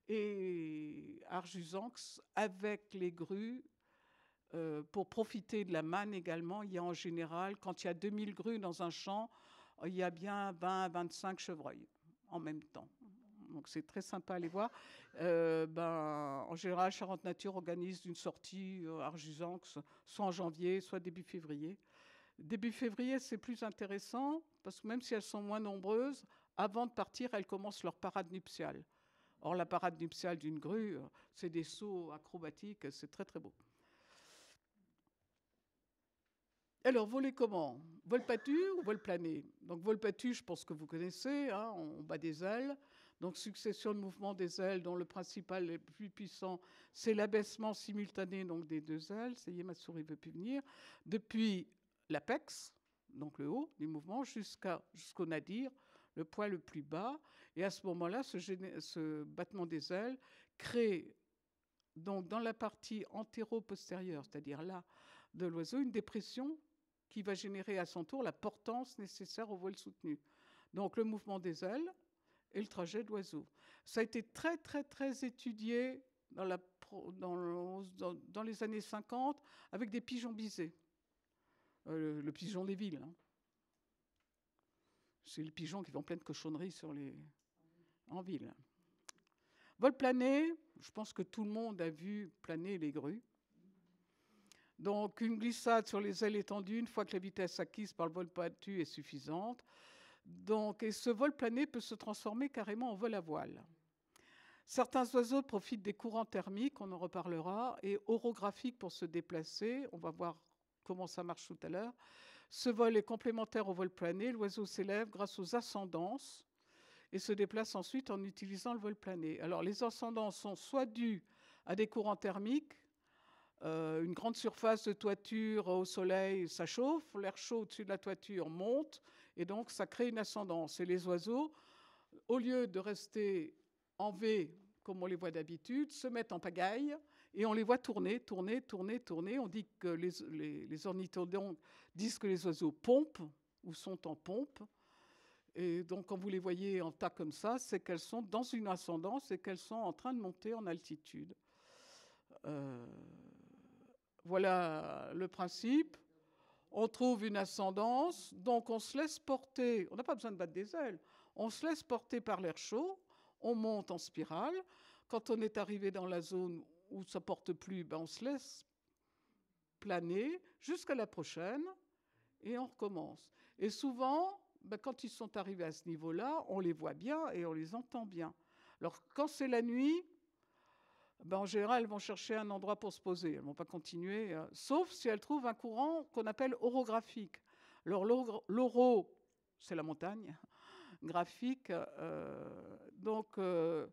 Et Arjusanx, avec les grues, euh, pour profiter de la manne également, il y a en général, quand il y a 2000 grues dans un champ, il y a bien 20 à 25 chevreuils en même temps. Donc c'est très sympa à les voir. Euh, ben, en général, Charente Nature organise une sortie à euh, soit en janvier, soit début février. Début février, c'est plus intéressant parce que même si elles sont moins nombreuses, avant de partir, elles commencent leur parade nuptiale. Or, la parade nuptiale d'une grue, euh, c'est des sauts acrobatiques, c'est très très beau. Alors, voler comment Vol pâtu ou vol plané Donc, vol je pense que vous connaissez, hein, on bat des ailes. Donc succession de mouvements des ailes dont le principal et le plus puissant, c'est l'abaissement simultané donc, des deux ailes, est, souris souris veut plus venir, depuis l'apex, donc le haut du mouvement, jusqu'à, jusqu'au nadir, le point le plus bas. Et à ce moment-là, ce, ce battement des ailes crée donc dans la partie antéro-postérieure, c'est-à-dire là, de l'oiseau, une dépression qui va générer à son tour la portance nécessaire au vol soutenu. Donc le mouvement des ailes et le trajet d'oiseau. Ça a été très, très, très étudié dans, les années 50 avec des pigeons bisés. Euh, le, pigeon des villes. Hein. C'est le pigeon qui vend plein de cochonneries sur les... en ville. Vol plané, je pense que tout le monde a vu planer les grues. Donc, une glissade sur les ailes étendues, une fois que la vitesse acquise par le vol battu est suffisante. Donc, ce vol plané peut se transformer carrément en vol à voile. Certains oiseaux profitent des courants thermiques, on en reparlera, et orographiques pour se déplacer. On va voir comment ça marche tout à l'heure. Ce vol est complémentaire au vol plané. L'oiseau s'élève grâce aux ascendances et se déplace ensuite en utilisant le vol plané. Alors les ascendances sont soit dues à des courants thermiques, euh, une grande surface de toiture au soleil, ça chauffe, l'air chaud au-dessus de la toiture monte, et donc, ça crée une ascendance. Et les oiseaux, au lieu de rester en V comme on les voit d'habitude, se mettent en pagaille et on les voit tourner, tourner, tourner, tourner. On dit que les, les, ornithodontes disent que les oiseaux pompent ou sont en pompe. Et donc, quand vous les voyez en tas comme ça, c'est qu'elles sont dans une ascendance et qu'elles sont en train de monter en altitude. Euh, voilà le principe on trouve une ascendance, donc on se laisse porter, on n'a pas besoin de battre des ailes, on se laisse porter par l'air chaud, on monte en spirale. Quand on est arrivé dans la zone où ça porte plus, ben, on se laisse planer jusqu'à la prochaine et on recommence. Et souvent, ben quand ils sont arrivés à ce niveau-là, on les voit bien et on les entend bien. Alors quand c'est la nuit, ben, en général, elles vont chercher un endroit pour se poser. Elles ne vont pas continuer, hein. sauf si elles trouvent un courant qu'on appelle orographique. l'oro, c'est la montagne, graphique. Euh, donc, euh,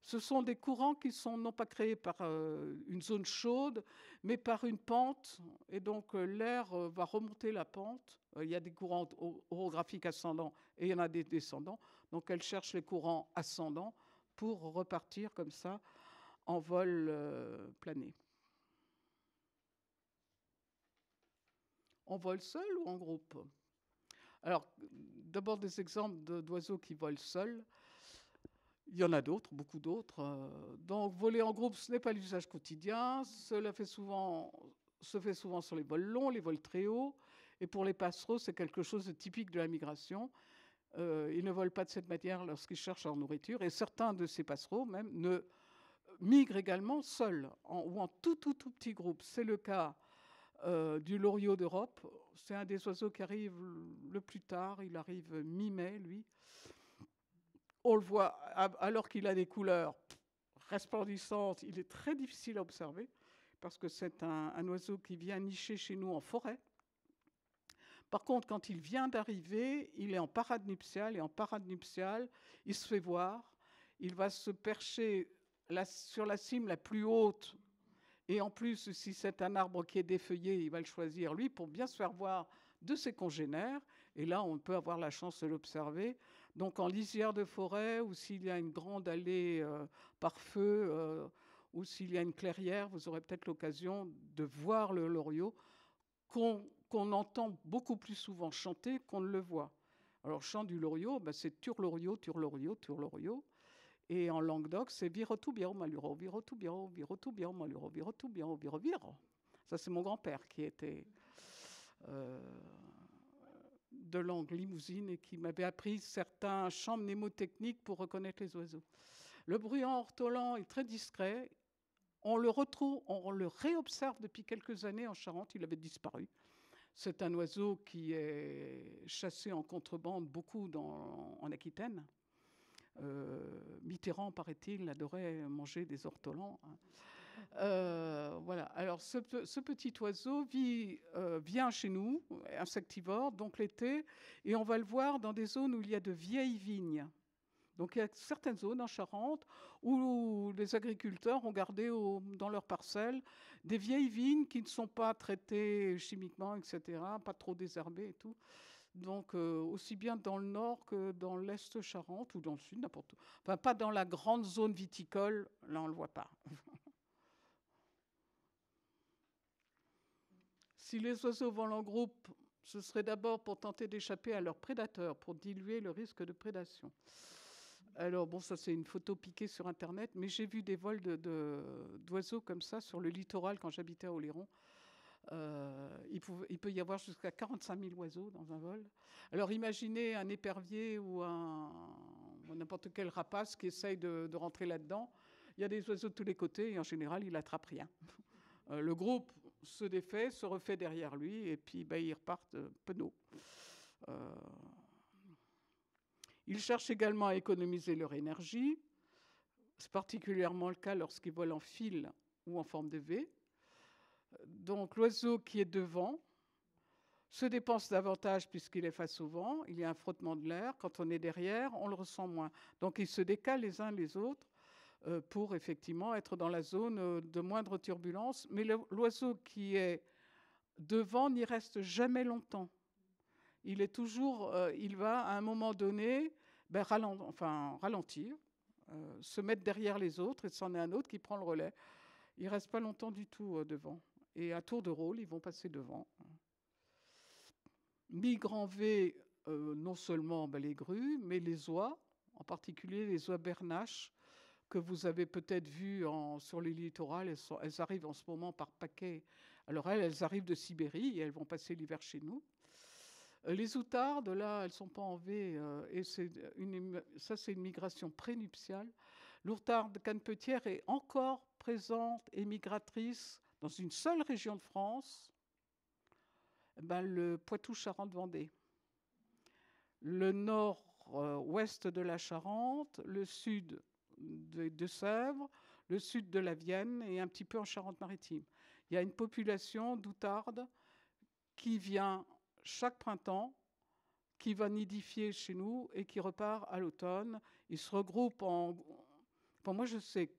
ce sont des courants qui sont non pas créés par euh, une zone chaude, mais par une pente. Et donc, l'air va remonter la pente. il y a des courants orographiques ascendants et il y en a des descendants. Donc, elles cherchent les courants ascendants pour repartir comme ça en vol euh, plané On vole seul ou en groupe Alors, d'abord des exemples d'oiseaux qui volent seuls. Il y en a d'autres, beaucoup d'autres. Euh, donc, voler en groupe, ce n'est pas l'usage quotidien. Cela se fait souvent sur les vols longs, les vols très hauts. Et pour les passereaux, c'est quelque chose de typique de la migration. Euh, ils ne volent pas de cette manière lorsqu'ils cherchent leur nourriture. Et certains de ces passereaux, même, ne migrent également seul ou en tout, tout, tout petit groupe. C'est le cas euh, du loriot d'Europe. C'est un des oiseaux qui arrive le plus tard. Il arrive mi-mai, lui. On le voit alors qu'il a des couleurs resplendissantes. Il est très difficile à observer parce que c'est un, un oiseau qui vient nicher chez nous en forêt. Par contre, quand il vient d'arriver, il est en parade nuptiale et en parade nuptiale, il se fait voir. Il va se percher sur la cime la plus haute. Et en plus, si c'est un arbre qui est défeuillé, il va le choisir, lui, pour bien se faire voir de ses congénères. Et là, on peut avoir la chance de l'observer. Donc en lisière de forêt, ou s'il y a une grande allée euh, par feu, euh, ou s'il y a une clairière, vous aurez peut-être l'occasion de voir le loriot qu'on entend beaucoup plus souvent chanter qu'on ne le voit. Alors, chant du loriot, ben, c'est turloriot, turloriot, turloriot. Et en Languedoc, c'est Virotu Biro Maluro, Virotu Biro, Virotu Biro Maluro, Virotu Biro, Biro Biro. Ça, c'est mon grand-père qui était euh, de langue limousine et qui m'avait appris certains champs mnémotechniques pour reconnaître les oiseaux. Le bruyant ortolan est très discret. On le retrouve, on le réobserve depuis quelques années en Charente. Il avait disparu. C'est un oiseau qui est chassé en contrebande beaucoup dans, en Aquitaine. Euh, Mitterrand, paraît-il, adorait manger des ortolans. Hein. Euh, voilà. Alors, ce, petit oiseau vit, euh, vient chez nous, insectivore, donc l'été, et on va le voir dans des zones où il y a de vieilles vignes. Donc, il y a certaines zones en Charente où les agriculteurs ont gardé dans leurs parcelles des vieilles vignes qui ne sont pas traitées chimiquement, etc., pas trop désherbées et tout donc euh, aussi bien dans le nord que dans l'est Charente ou dans le sud, n'importe où. Enfin, pas dans la grande zone viticole, là on ne le voit pas. si les oiseaux volent en groupe, ce serait d'abord pour tenter d'échapper à leurs prédateurs, pour diluer le risque de prédation. Alors bon, ça c'est une photo piquée sur Internet, mais j'ai vu des vols d'oiseaux de, comme ça sur le littoral quand j'habitais à Oléron. Euh, il, il, peut y avoir jusqu'à 45 000 oiseaux dans un vol. Alors imaginez un épervier ou n'importe quel rapace qui essaye de, rentrer là-dedans. Il y a des oiseaux de tous les côtés et en général, il n'attrape rien. Euh, le groupe se défait, se refait derrière lui et puis ben, ils repartent euh, penauds. Ils cherchent également à économiser leur énergie. C'est particulièrement le cas lorsqu'ils volent en fil ou en forme de V. Donc l'oiseau qui est devant se dépense davantage puisqu'il est face au vent, il y a un frottement de l'air, quand on est derrière, on le ressent moins. Donc ils se décalent les uns les autres euh, pour effectivement être dans la zone euh, de moindre turbulence, mais l'oiseau qui est devant n'y reste jamais longtemps. Il est toujours, euh, il va à un moment donné ben, ralentir, enfin, ralentir se mettre derrière les autres et c'en est un autre qui prend le relais. Il reste pas longtemps du tout devant. Et à tour de rôle, ils vont passer devant. en V, euh, non seulement ben, les grues, mais les oies, en particulier les oies bernaches, que vous avez peut-être vues sur les littorales. Elles, arrivent en ce moment par paquets. Alors elles, arrivent de Sibérie et elles vont passer l'hiver chez nous. Euh, les outardes, là, elles ne sont pas en V, euh, et ça, c'est une migration prénuptiale. L'outarde canepetière est encore présente et migratrice dans une seule région de France, eh ben, le Poitou-Charente-Vendée, le nord-ouest de la Charente, le sud de sèvres le sud de la Vienne et un petit peu en Charente-Maritime. Il y a une population d'outardes qui vient chaque printemps, qui va nidifier chez nous et qui repart à l'automne. Ils se regroupent en... Pour moi, je sais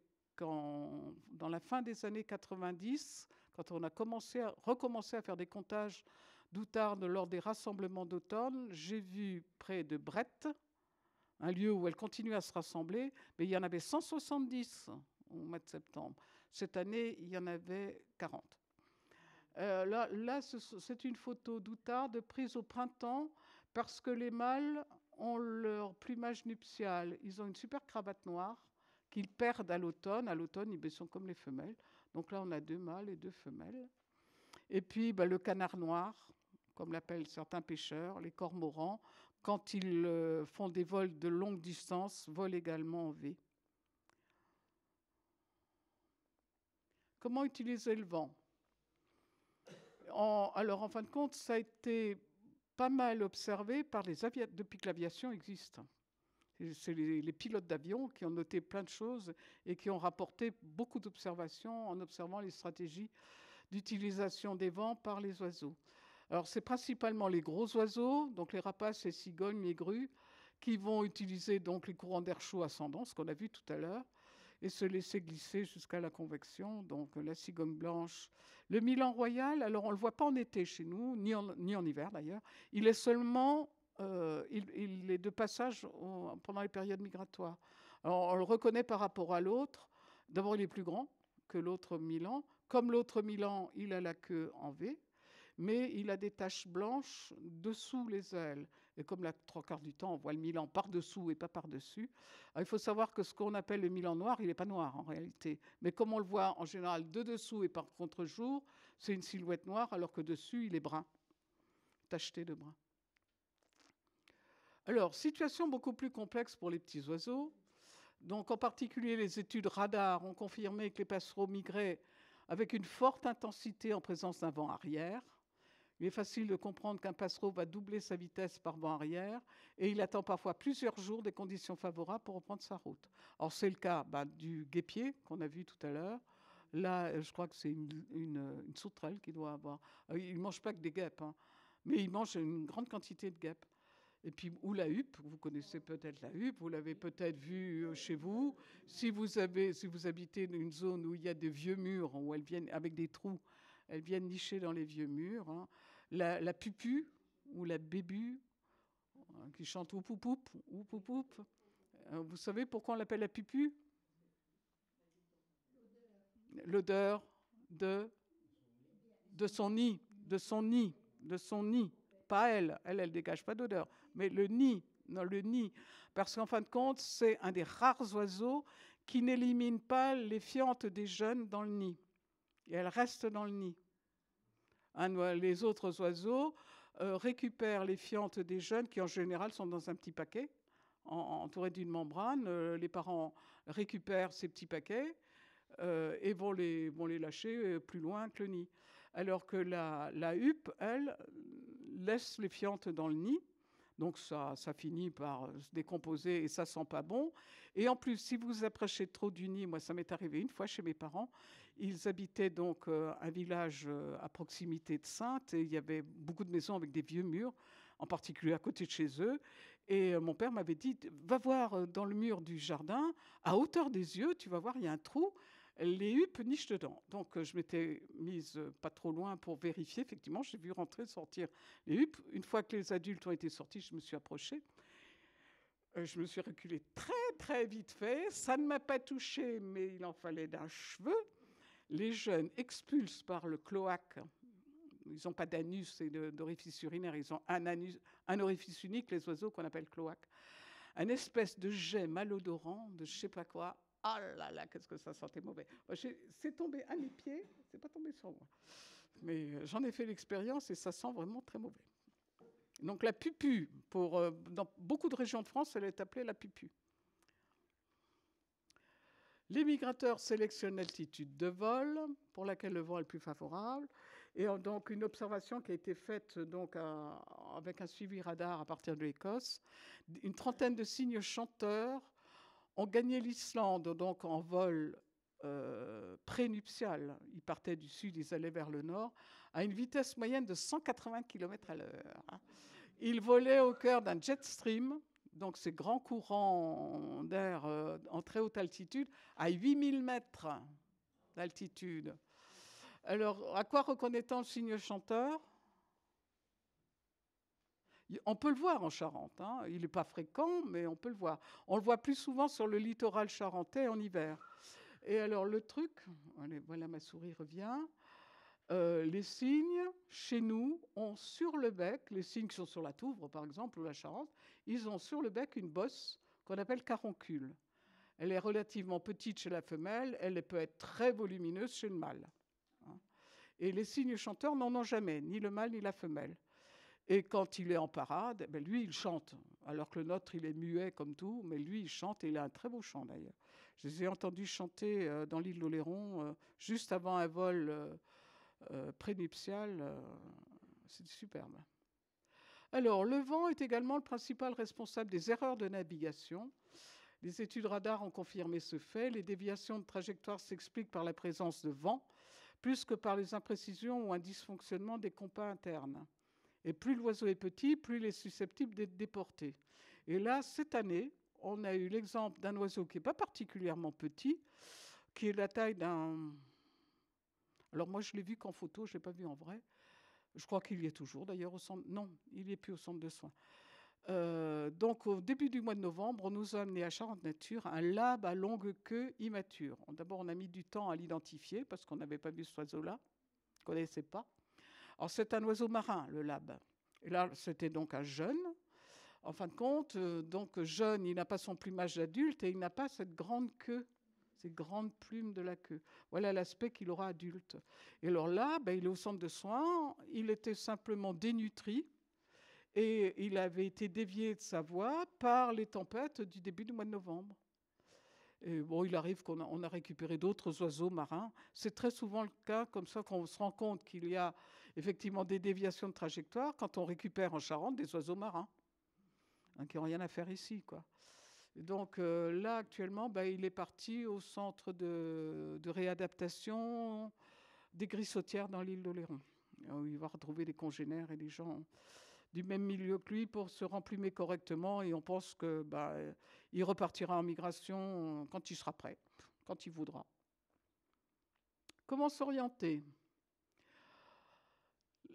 dans la fin des années 90, quand on a commencé à, recommencé à faire des comptages d'outardes lors des rassemblements d'automne, j'ai vu près de Brette, un lieu où elles continuent à se rassembler, mais il y en avait 170 au mois de septembre. Cette année, il y en avait 40. Euh, là, là c'est une photo d'outarde prise au printemps parce que les mâles ont leur plumage nuptial. Ils ont une super cravate noire qu'ils perdent à l'automne. À l'automne, ils sont comme les femelles. Donc là, on a deux mâles et deux femelles. Et puis, bah, le canard noir, comme l'appellent certains pêcheurs, les cormorans, quand ils euh, font des vols de longue distance, volent également en V. Comment utiliser le vent Alors, en fin de compte, ça a été pas mal observé par les depuis que l'aviation existe c'est les, pilotes d'avion qui ont noté plein de choses et qui ont rapporté beaucoup d'observations en observant les stratégies d'utilisation des vents par les oiseaux. Alors c'est principalement les gros oiseaux, donc les rapaces, les cigognes, les grues, qui vont utiliser donc les courants d'air chaud ascendant, ce qu'on a vu tout à l'heure, et se laisser glisser jusqu'à la convection, donc la cigogne blanche. Le Milan royal, alors on ne le voit pas en été chez nous, ni en hiver d'ailleurs, il est seulement euh, il, est de passage pendant les périodes migratoires. on le reconnaît par rapport à l'autre. D'abord, il est plus grand que l'autre Milan. Comme l'autre Milan, il a la queue en V, mais il a des taches blanches dessous les ailes. Et comme la trois quarts du temps, on voit le Milan par-dessous et pas par-dessus, il faut savoir que ce qu'on appelle le Milan noir, il n'est pas noir en réalité. Mais comme on le voit en général de dessous et par contre-jour, c'est une silhouette noire, alors que dessus, il est brun, tacheté de brun. Alors, situation beaucoup plus complexe pour les petits oiseaux. Donc, en particulier, les études radar ont confirmé que les passereaux migraient avec une forte intensité en présence d'un vent arrière. Il est facile de comprendre qu'un passereau va doubler sa vitesse par vent arrière et il attend parfois plusieurs jours des conditions favorables pour reprendre sa route. Alors, c'est le cas bah, du guépier qu'on a vu tout à l'heure. Là, euh, je crois que c'est une, sauterelle qui doit avoir. Euh, il ne mange pas que des guêpes, hein, mais il mange une grande quantité de guêpes. Et puis, ou la huppe, vous connaissez peut-être la huppe, vous l'avez peut-être vue euh, chez vous. Si vous, avez, si vous habitez une zone où il y a des vieux murs, où elles viennent avec des trous, elles viennent nicher dans les vieux murs. Hein. La, la pupu ou la bébu, hein, qui chante ou poupoup, ou Vous savez pourquoi on l'appelle la pupu L'odeur de, de son nid, de son nid, de son nid. Pas elle, elle, elle dégage pas d'odeur, mais le nid, non le nid. Parce qu'en fin de compte, c'est un des rares oiseaux qui n'élimine pas les fientes des jeunes dans le nid. Et elle reste dans le nid. les autres oiseaux euh, récupèrent les fientes des jeunes, qui en général sont dans un petit paquet, entouré d'une membrane. Euh, les parents récupèrent ces petits paquets euh, et vont les, vont les lâcher plus loin que le nid. Alors que la, la huppe, elle, laisse les fientes dans le nid. Donc ça, ça finit par euh, se décomposer et ça sent pas bon. Et en plus, si vous vous approchez trop du nid, moi ça m'est arrivé une fois chez mes parents, ils habitaient donc euh, un village euh, à proximité de Sainte et il y avait beaucoup de maisons avec des vieux murs, en particulier à côté de chez eux. Et mon père m'avait dit, va voir dans le mur du jardin, à hauteur des yeux, tu vas voir, il y a un trou, les hupes nichent dedans. Donc euh, je m'étais mise euh, pas trop loin pour vérifier. Effectivement, j'ai vu rentrer, sortir les hupes. Une fois que les adultes ont été sortis, je me suis approchée. Euh, je me suis reculée très très vite fait. Ça ne m'a pas touchée, mais il en fallait d'un cheveu. Les jeunes expulsent par le cloaque. Ils n'ont pas d'anus et d'orifice urinaire, ils ont un, un orifice unique, les oiseaux qu'on appelle cloaque. Un espèce de jet malodorant, de je ne sais pas quoi, ah oh là là, qu'est-ce que ça sentait mauvais. C'est tombé à mes pieds, c'est pas tombé sur moi. Mais euh, j'en ai fait l'expérience et ça sent vraiment très mauvais. Donc la pupu, pour, euh, dans beaucoup de régions de France, elle est appelée la pupu. Les migrateurs sélectionnent l'altitude de vol pour laquelle le vent est le plus favorable. Et donc, une observation qui a été faite donc, avec un suivi radar à partir de l'Écosse, une trentaine de signes chanteurs on gagné l'Islande donc en vol euh, prénuptial. Ils partaient du sud, ils allaient vers le nord, à une vitesse moyenne de 180 km à l'heure. Ils volaient au cœur d'un jet stream, donc ces grands courants d'air euh, en très haute altitude, à 8000 mètres d'altitude. Alors, à quoi reconnaît-on le signe chanteur on peut le voir en Charente. Hein. Il n'est pas fréquent, mais on peut le voir. On le voit plus souvent sur le littoral charentais en hiver. Et alors le truc, voilà ma souris revient. Euh, les cygnes, chez nous, ont sur le bec, les cygnes qui sont sur la Touvre, par exemple, ou la Charente, ils ont sur le bec une bosse qu'on appelle caroncule. Elle est relativement petite chez la femelle, elle peut être très volumineuse chez le mâle. Hein. Et les cygnes chanteurs n'en ont jamais, ni le mâle ni la femelle. Et quand il est en parade, ben lui, il chante. Alors que le nôtre, il est muet comme tout, mais lui, il chante et il a un très beau chant d'ailleurs. Je les ai entendus chanter euh, dans l'île d'Oléron euh, juste avant un vol euh, prénuptial. C'est superbe. Alors, le vent est également le principal responsable des erreurs de navigation. Les études radar ont confirmé ce fait. Les déviations de trajectoire s'expliquent par la présence de vent, plus que par les imprécisions ou un dysfonctionnement des compas internes. Et plus l'oiseau est petit, plus il est susceptible d'être déporté. Et là, cette année, on a eu l'exemple d'un oiseau qui n'est pas particulièrement petit, qui est la taille d'un... Alors moi, je l'ai vu qu'en photo, je ne l'ai pas vu en vrai. Je crois qu'il y est toujours d'ailleurs au centre. Non, il n'est plus au centre de soins. Euh, donc, au début du mois de novembre, on nous a amené à Charente Nature un lab à longue queue immature. D'abord, on a mis du temps à l'identifier parce qu'on n'avait pas vu cet oiseau-là, ne connaissait pas. Oh, c'est un oiseau marin, le lab. Et là, c'était donc un jeune. En fin de compte, euh, donc jeune, il n'a pas son plumage d'adulte et il n'a pas cette grande queue, ces grandes plumes de la queue. Voilà l'aspect qu'il aura adulte. Et alors là, ben, il est au centre de soins, il était simplement dénutri et il avait été dévié de sa voie par les tempêtes du début du mois de novembre. Et bon, il arrive qu'on a récupéré d'autres oiseaux marins. C'est très souvent le cas, comme ça, qu'on se rend compte qu'il y a effectivement des déviations de trajectoire quand on récupère en Charente des oiseaux marins, hein, qui n'ont rien à faire ici. Quoi. donc euh, là, actuellement, bah, il est parti au centre de, réadaptation des grissotières dans l'île d'Oléron, où il va retrouver des congénères et des gens du même milieu que lui pour se remplumer correctement. Et on pense que bah, il repartira en migration quand il sera prêt, quand il voudra. Comment s'orienter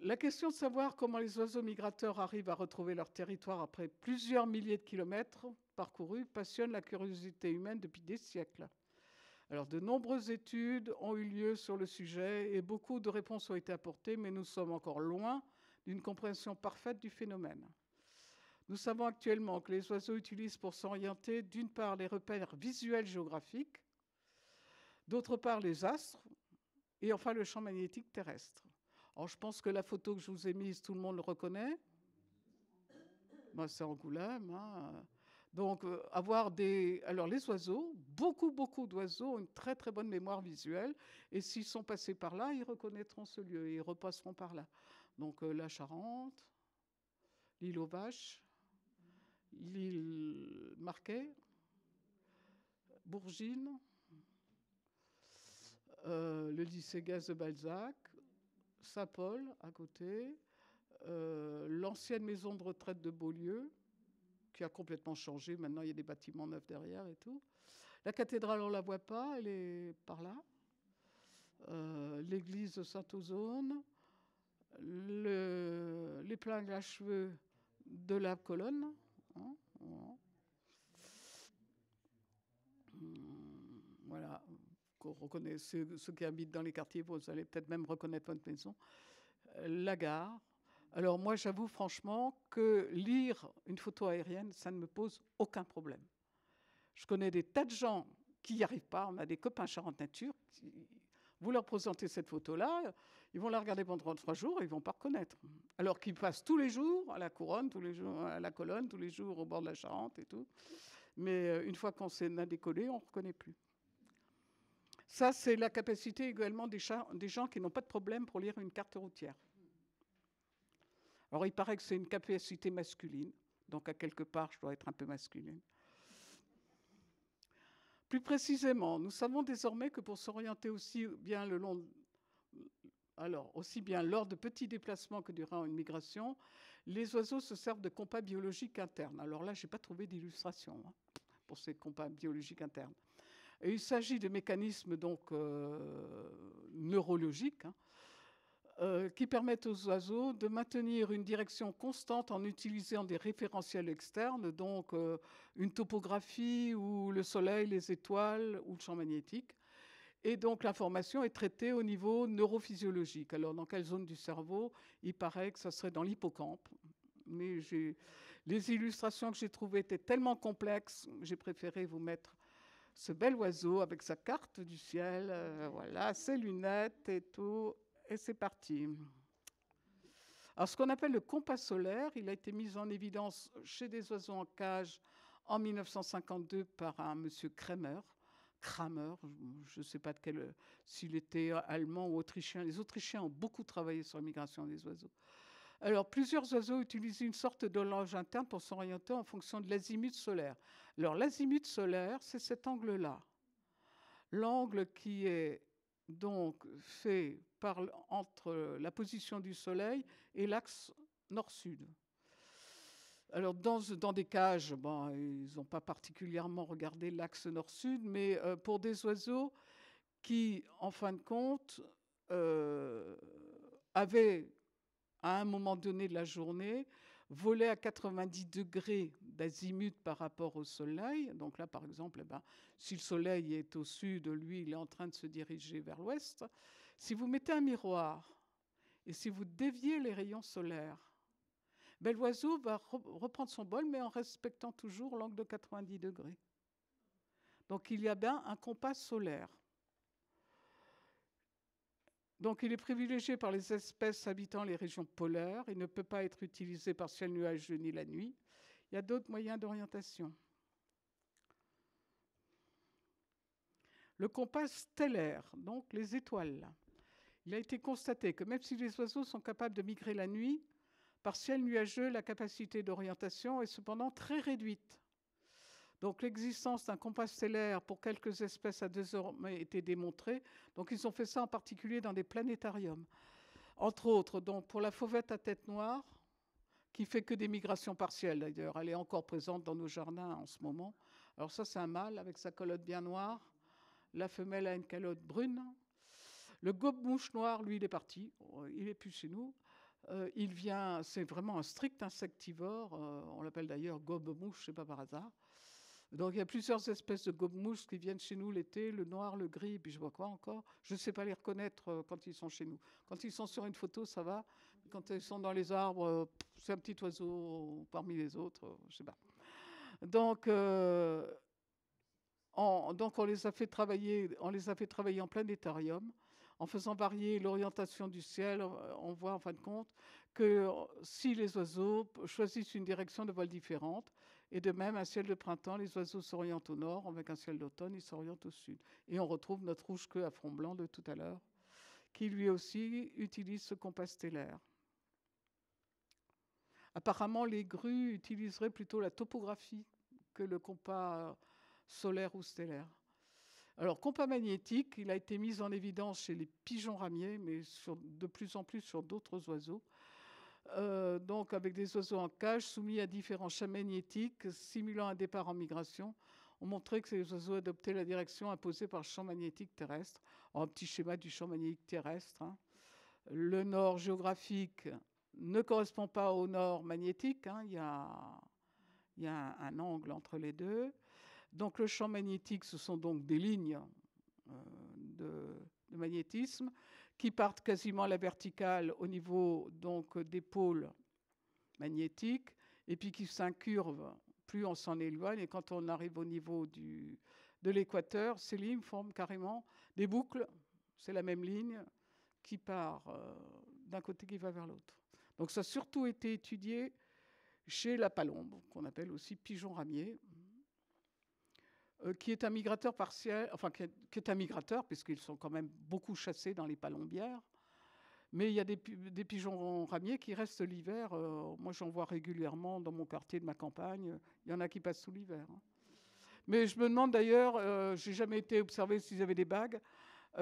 la question de savoir comment les oiseaux migrateurs arrivent à retrouver leur territoire après plusieurs milliers de kilomètres parcourus passionne la curiosité humaine depuis des siècles. Alors, de nombreuses études ont eu lieu sur le sujet et beaucoup de réponses ont été apportées, mais nous sommes encore loin d'une compréhension parfaite du phénomène. Nous savons actuellement que les oiseaux utilisent pour s'orienter d'une part les repères visuels géographiques, d'autre part les astres et enfin le champ magnétique terrestre je pense que la photo que je vous ai mise, tout le monde le reconnaît. Moi, c'est Angoulême. Hein. Donc, euh, avoir des. Alors, les oiseaux, beaucoup, beaucoup d'oiseaux ont une très, très bonne mémoire visuelle. Et s'ils sont passés par là, ils reconnaîtront ce lieu et ils repasseront par là. Donc, euh, la Charente, l'île aux Vaches, l'île Marquet, Bourgine, euh, le lycée Gaz de Balzac, Saint-Paul, à côté, euh, l'ancienne maison de retraite de Beaulieu, qui a complètement changé. Maintenant, il y a des bâtiments neufs derrière et tout. La cathédrale, on ne la voit pas, elle est par là. Euh, l'église de Sainte-Ozone, le, les plingues à cheveux de la colonne. Hein, vous reconnaissez ceux, qui habitent dans les quartiers, vous allez peut-être même reconnaître votre maison, la gare. Alors moi, j'avoue franchement que lire une photo aérienne, ça ne me pose aucun problème. Je connais des tas de gens qui n'y arrivent pas. On a des copains Charente Nature. vous leur présentez cette photo-là, ils vont la regarder pendant trois jours, et ils vont pas reconnaître. Alors qu'ils passent tous les jours à la couronne, tous les jours à la colonne, tous les jours au bord de la Charente et tout. Mais euh, une fois qu'on s'est décollé, on ne reconnaît plus. Ça, c'est la capacité également des, gens qui n'ont pas de problème pour lire une carte routière. Alors, il paraît que c'est une capacité masculine, donc à quelque part, je dois être un peu masculine. Plus précisément, nous savons désormais que pour s'orienter aussi bien le long, alors aussi bien lors de petits déplacements que durant une migration, les oiseaux se servent de compas biologiques internes. Alors là, je n'ai pas trouvé d'illustration hein, pour ces compas biologiques internes il s'agit de mécanismes donc, euh, neurologiques hein, euh, qui permettent aux oiseaux de maintenir une direction constante en utilisant des référentiels externes, donc euh, une topographie ou le soleil, les étoiles ou le champ magnétique. Et donc l'information est traitée au niveau neurophysiologique. Alors dans quelle zone du cerveau Il paraît que ça serait dans l'hippocampe. Mais les illustrations que j'ai trouvées étaient tellement complexes, j'ai préféré vous mettre ce bel oiseau avec sa carte du ciel, euh, voilà, ses lunettes et tout, et c'est parti. Alors, ce qu'on appelle le compas solaire, il a été mis en évidence chez des oiseaux en cage en 1952 par un monsieur Kramer. Kramer, je ne sais pas de quel, s'il était allemand ou autrichien. Les Autrichiens ont beaucoup travaillé sur la migration des oiseaux. Alors, plusieurs oiseaux utilisent une sorte d'horloge interne pour s'orienter en fonction de l'azimut solaire. Alors, l'azimut solaire, c'est cet angle-là. L'angle qui est donc fait entre la position du soleil et l'axe nord-sud. Alors, dans, dans, des cages, ils n'ont pas particulièrement regardé l'axe nord-sud, mais euh, pour des oiseaux qui, en fin de compte, euh, avaient à un moment donné de la journée, voler à 90 degrés d'azimut par rapport au soleil. Donc là, par exemple, eh ben, si le soleil est au sud, lui, il est en train de se diriger vers l'ouest. Si vous mettez un miroir et si vous déviez les rayons solaires, ben, l'oiseau va reprendre son bol, mais en respectant toujours l'angle de 90 degrés. Donc il y a bien un compas solaire. Donc il est privilégié par les espèces habitant les régions polaires. Il ne peut pas être utilisé par ciel nuageux ni la nuit. Il y a d'autres moyens d'orientation. Le compas stellaire, donc les étoiles. Il a été constaté que même si les oiseaux sont capables de migrer la nuit, par ciel nuageux, la capacité d'orientation est cependant très réduite. Donc l'existence d'un compas stellaire pour quelques espèces a désormais été démontrée. Donc ils ont fait ça en particulier dans des planétariums. Entre autres, donc pour la fauvette à tête noire, qui fait que des migrations partielles d'ailleurs, elle est encore présente dans nos jardins en ce moment. Alors ça c'est un mâle avec sa calotte bien noire. La femelle a une calotte brune. Le gobe-mouche noir, lui, il est parti. Euh, il n'est plus chez nous. Euh, il vient, c'est vraiment un strict insectivore. Euh, on l'appelle d'ailleurs gobe-mouche, n'est pas par hasard. Donc il y a plusieurs espèces de gobe qui viennent chez nous l'été, le noir, le gris, puis je vois quoi encore. Je ne sais pas les reconnaître euh, quand ils sont chez nous. Quand ils sont sur une photo, ça va. Quand ils sont dans les arbres, euh, c'est un petit oiseau parmi les autres, euh, je sais pas. Donc, on, donc on les a fait travailler, on les a fait travailler en planétarium en faisant varier l'orientation du ciel, on voit en fin de compte que si les oiseaux choisissent une direction de vol différente, et de même, un ciel de printemps, les oiseaux s'orientent au nord, avec un ciel d'automne, ils s'orientent au sud. Et on retrouve notre rouge queue à front blanc de tout à l'heure, qui lui aussi utilise ce compas stellaire. Apparemment, les grues utiliseraient plutôt la topographie que le compas solaire ou stellaire. Alors, compas magnétique, il a été mis en évidence chez les pigeons ramiers, mais de plus en plus sur d'autres oiseaux. Euh, donc avec des oiseaux en cage soumis à différents champs magnétiques simulant un départ en migration, ont montré que ces oiseaux adoptaient la direction imposée par le champ magnétique terrestre. Oh, un petit schéma du champ magnétique terrestre. Hein. Le nord géographique ne correspond pas au nord magnétique. Hein. Il, y a, un, angle entre les deux. Donc le champ magnétique, ce sont donc des lignes euh, de magnétisme qui partent quasiment à la verticale au niveau donc des pôles magnétiques et puis qui s'incurvent plus on s'en éloigne. Et quand on arrive au niveau du, de l'équateur, ces lignes forment carrément des boucles. C'est la même ligne qui part euh, d'un côté qui va vers l'autre. Donc ça a surtout été étudié chez la palombe, qu'on appelle aussi pigeon ramier, euh, qui est un migrateur partiel, enfin qui est, un migrateur puisqu'ils sont quand même beaucoup chassés dans les palombières. Mais il y a des, pigeons ramiers qui restent l'hiver. Euh, moi, j'en vois régulièrement dans mon quartier de ma campagne. Il y en a qui passent sous l'hiver. Hein. Mais je me demande d'ailleurs, je euh, j'ai jamais été observé s'ils avaient des bagues,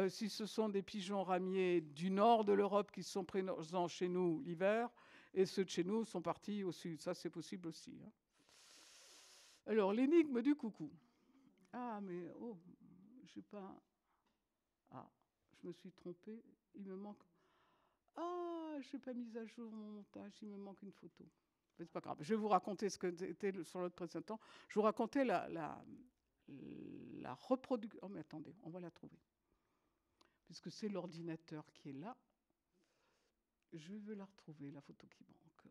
si ce sont des pigeons ramiers du nord de l'Europe qui sont présents chez nous l'hiver, et ceux de chez nous sont partis au sud. Ça, c'est possible aussi. Hein. Alors, l'énigme du coucou. Ah, mais oh, je sais pas. Ah, je me suis trompée. Il me manque. Ah, je n'ai pas mis à jour mon montage. Il me manque une photo. c'est pas grave. Je vais vous raconter ce que c'était sur l'autre présentant. Je vous racontais la, la, la reproduction. Oh, mais attendez, on va la trouver. Puisque c'est l'ordinateur qui est là. Je veux la retrouver, la photo qui manque.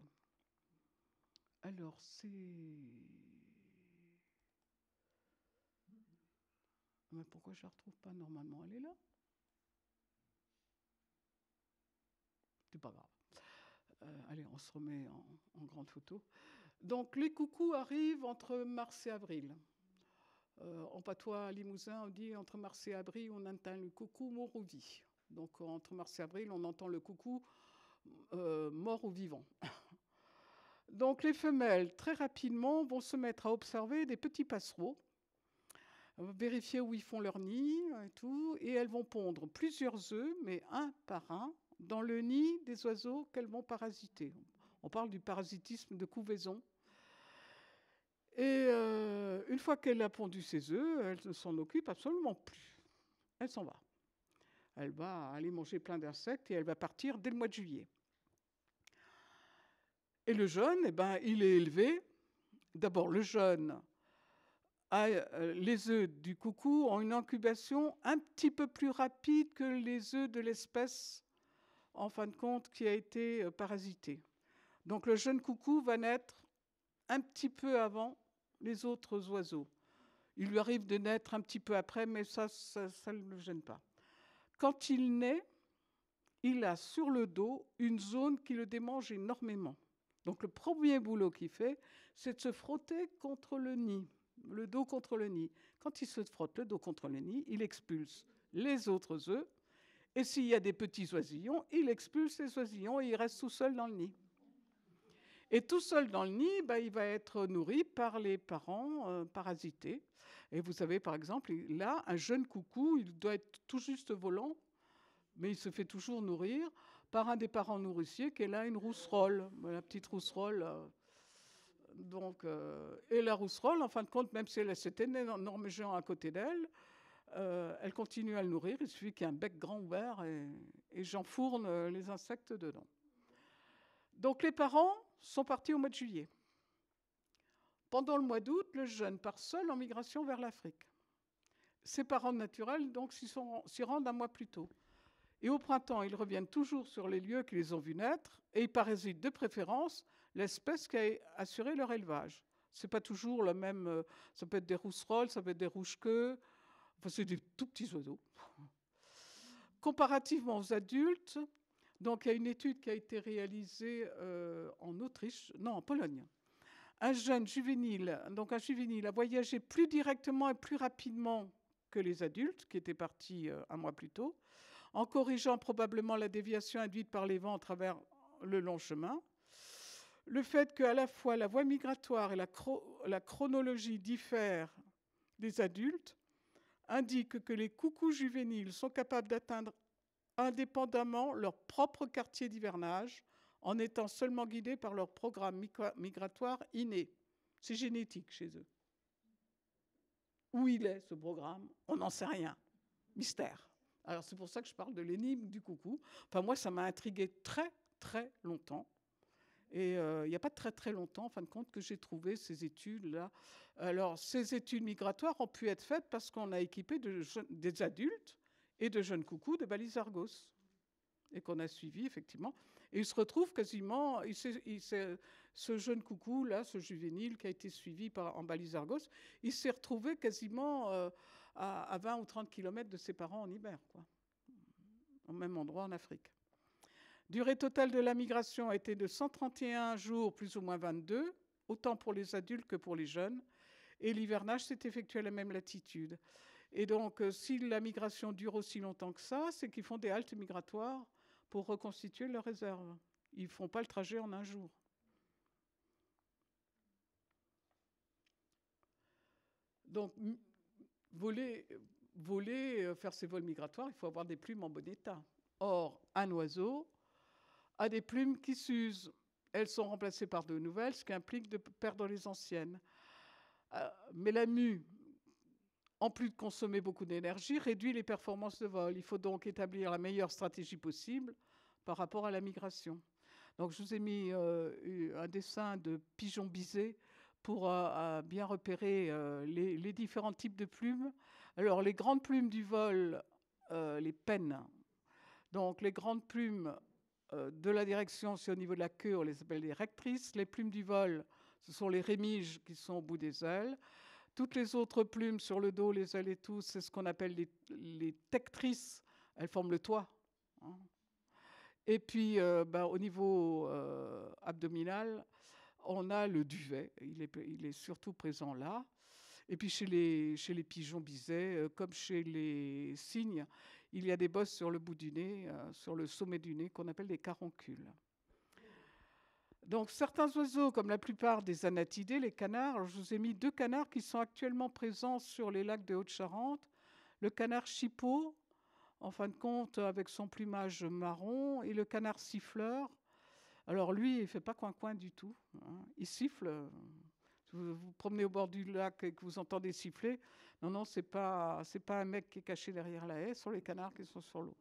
Alors, c'est. pourquoi je ne la retrouve pas Normalement, elle est là. C'est pas grave. Euh, allez, on se remet en, grande photo. Donc, les coucous arrivent entre mars et avril. en euh, patois limousin, on dit entre mars et avril, on entend le coucou mort ou vie. Donc, entre mars et avril, on entend le coucou euh, mort ou vivant. Donc, les femelles, très rapidement, vont se mettre à observer des petits passereaux euh, vérifier où ils font leur nid euh, et tout, et elles vont pondre plusieurs œufs, mais un par un, dans le nid des oiseaux qu'elles vont parasiter. On parle du parasitisme de couvaison. Et euh, une fois qu'elle a pondu ses œufs, elle ne s'en occupe absolument plus. Elle s'en va. Elle va aller manger plein d'insectes et elle va partir dès le mois de juillet. Et le jeune, eh ben, il est élevé. D'abord, le jeune, euh, les œufs du coucou ont une incubation un petit peu plus rapide que les œufs de l'espèce, en fin de compte, qui a été euh, parasité. Donc le jeune coucou va naître un petit peu avant les autres oiseaux. Il lui arrive de naître un petit peu après, mais ça, ça, ça ne le gêne pas. Quand il naît, il a sur le dos une zone qui le démange énormément. Donc le premier boulot qu'il fait, c'est de se frotter contre le nid le dos contre le nid. Quand il se frotte le dos contre le nid, il expulse les autres œufs. Et s'il y a des petits oisillons, il expulse les oisillons et il reste tout seul dans le nid. Et tout seul dans le nid, bah, il va être nourri par les parents euh, parasités. Et vous savez, par exemple, là, un jeune coucou, il doit être tout juste volant, mais il se fait toujours nourrir par un des parents nourriciers qui est là une rousserole, la petite rousserole, euh, donc, euh, et la rousserolle, en fin de compte, même si elle c'était cet énorme géant à côté d'elle, euh, elle continue à le nourrir. Il suffit qu'il y ait un bec grand ouvert et, et j'enfourne euh, les insectes dedans. Donc les parents sont partis au mois de juillet. Pendant le mois d'août, le jeune part seul en migration vers l'Afrique. Ses parents naturels donc s'y rendent un mois plus tôt. Et au printemps, ils reviennent toujours sur les lieux qui les ont vus naître et ils parasitent de préférence l'espèce qui a assuré leur élevage. C'est pas toujours le même. Euh, ça peut être des rousserolles, ça peut être des rouges-queues. Enfin, c'est des tout petits oiseaux. Comparativement aux adultes, donc il y a une étude qui a été réalisée euh, en Autriche, non, en Pologne. Un jeune juvénile, donc un juvénile, a voyagé plus directement et plus rapidement que les adultes, qui étaient partis euh, un mois plus tôt, en corrigeant probablement la déviation induite par les vents à travers le long chemin le fait qu'à la fois la voie migratoire et la, chronologie diffèrent des adultes indique que les coucous juvéniles sont capables d'atteindre indépendamment leur propre quartier d'hivernage en étant seulement guidés par leur programme migratoire inné. C'est génétique chez eux. Où il est ce programme On n'en sait rien. Mystère. Alors c'est pour ça que je parle de l'énigme du coucou. moi ça m'a intrigué très très longtemps. Et euh, il n'y a pas très très longtemps, en fin de compte, que j'ai trouvé ces études-là. Alors, ces études migratoires ont pu être faites parce qu'on a équipé de jeunes, des adultes et de jeunes coucous de balises Argos et qu'on a suivi effectivement. Et il se retrouve quasiment, il ce jeune coucou là, ce juvénile qui a été suivi par, en balise Argos, il s'est retrouvé quasiment euh, à, 20 ou 30 kilomètres de ses parents en Iber, quoi, au même endroit en Afrique. Durée totale de la migration a été de 131 jours, plus ou moins 22, autant pour les adultes que pour les jeunes. Et l'hivernage s'est effectué à la même latitude. Et donc, euh, si la migration dure aussi longtemps que ça, c'est qu'ils font des haltes migratoires pour reconstituer leurs réserves. Ils ne font pas le trajet en un jour. Donc, voler, euh, faire ces vols migratoires, il faut avoir des plumes en bon état. Or, un oiseau, des plumes qui s'usent. Elles sont remplacées par de nouvelles, ce qui implique de perdre les anciennes. Euh, mais la mue, en plus de consommer beaucoup d'énergie, réduit les performances de vol. Il faut donc établir la meilleure stratégie possible par rapport à la migration. Donc je vous ai mis euh, un dessin de pigeon bisé pour euh, bien repérer les, les, différents types de plumes. Alors les grandes plumes du vol, les pennes. Donc les grandes plumes euh, de la direction, c'est au niveau de la queue, on les appelle les rectrices. Les plumes du vol, ce sont les rémiges qui sont au bout des ailes. Toutes les autres plumes sur le dos, les ailes et tout, c'est ce qu'on appelle les, tectrices. Elles forment le toit. Hein. Et puis, euh, ben, au niveau euh, abdominal, on a le duvet. Il est, il est, surtout présent là. Et puis, chez les, chez les pigeons bisets, comme chez les cygnes, il y a des bosses sur le bout du nez, euh, sur le sommet du nez, qu'on appelle des caroncules. Donc certains oiseaux, comme la plupart des anatidés, les canards, je vous ai mis deux canards qui sont actuellement présents sur les lacs de Haute-Charente. Le canard chipot, en fin de compte, avec son plumage marron, et le canard siffleur. Alors lui, il ne fait pas coin-coin du tout. Hein. Il siffle. vous vous promenez au bord du lac et que vous entendez siffler, non, non, c'est pas, pas un mec qui est caché derrière la haie, ce sont les canards qui sont sur l'eau.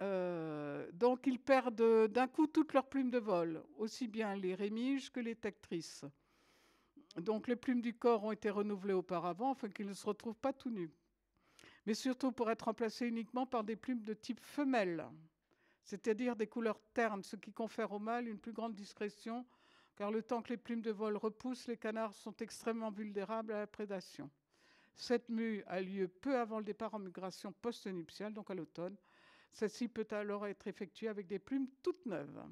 Euh, donc ils perdent d'un coup toutes leurs plumes de vol, aussi bien les rémiges que les tectrices. Donc les plumes du corps ont été renouvelées auparavant afin qu'ils ne se retrouvent pas tout nus. Mais surtout pour être remplacés uniquement par des plumes de type femelle, c'est-à-dire des couleurs ternes, ce qui confère au mâle une plus grande discrétion, car le temps que les plumes de vol repoussent, les canards sont extrêmement vulnérables à la prédation. Cette mue a lieu peu avant le départ en migration post-nuptiale, donc à l'automne. Celle-ci peut alors être effectuée avec des plumes toutes neuves.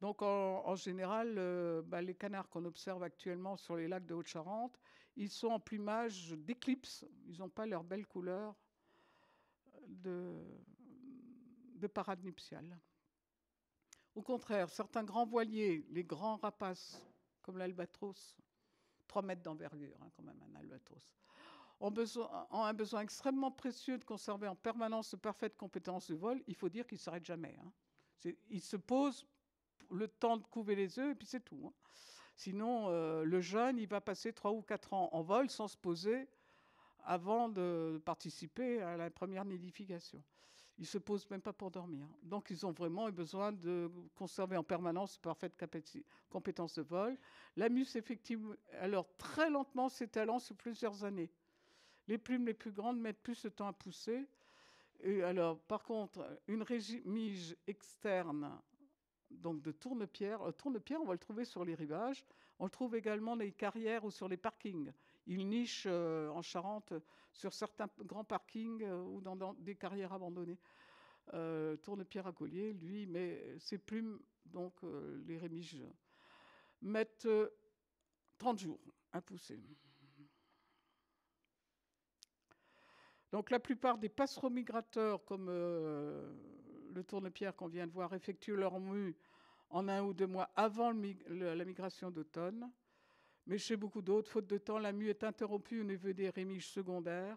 Donc en, général, euh, bah, les canards qu'on observe actuellement sur les lacs de Haute-Charente, ils sont en plumage d'éclipse. Ils n'ont pas leur belle couleur euh, de, de parade nuptiale. Au contraire, certains grands voiliers, les grands rapaces comme l'albatros, 3 mètres d'envergure, hein, quand même, un albatros, ont, besoin, un besoin extrêmement précieux de conserver en permanence de parfaite compétence de vol, il faut dire qu'il ne s'arrêtent jamais. Hein. Il se pose le temps de couver les œufs et puis c'est tout. Hein. Sinon, euh, le jeune, il va passer 3 ou 4 ans en vol sans se poser avant de participer à la première nidification. Ils ne se posent même pas pour dormir. Donc, ils ont vraiment besoin de conserver en permanence parfaite compétence de vol. La muse effectivement, alors très lentement ses talents sur plusieurs années. Les plumes les plus grandes mettent plus de temps à pousser. Et alors, par contre, une régime externe donc de tourne-pierre. Euh, tourne-pierre, on va le trouver sur les rivages. On le trouve également dans les carrières ou sur les parkings. Il niche euh, en Charente sur certains grands parkings euh, ou dans, des carrières abandonnées. tourne-pierre à collier, lui, met ses plumes, donc les rémiges, mettent 30 jours à pousser. Donc la plupart des passereaux migrateurs, comme le tournepierre qu'on vient de voir effectuent leur mue en un ou deux mois avant la migration d'automne. Mais chez beaucoup d'autres, faute de temps, la mue est interrompue au niveau des rémiges secondaires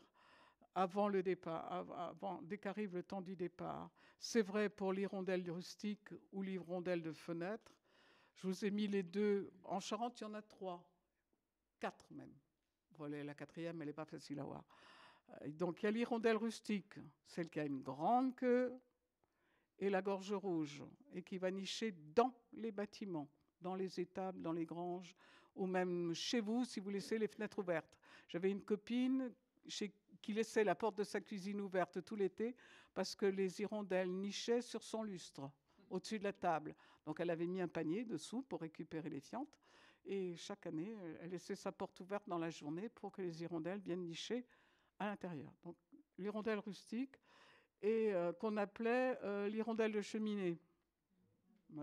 avant le départ, avant, dès qu'arrive le temps du départ. C'est vrai pour l'hirondelle rustique ou l'hirondelle de fenêtre. Je vous ai mis les deux. En Charente, il y en a trois, quatre même. Voilà, la quatrième, elle n'est pas facile à voir. Donc il y a l'hirondelle rustique, celle qui a une grande queue, et la gorge rouge, et qui va nicher dans les bâtiments, dans les étables, dans les granges, ou même chez vous si vous laissez les fenêtres ouvertes. J'avais une copine qui laissait la porte de sa cuisine ouverte tout l'été parce que les hirondelles nichaient sur son lustre, au-dessus de la table. Donc elle avait mis un panier dessous pour récupérer les fientes. Et chaque année, elle laissait sa porte ouverte dans la journée pour que les hirondelles viennent nicher à l'intérieur. Donc l'hirondelle rustique, et euh, qu'on appelait euh, l'hirondelle de cheminée.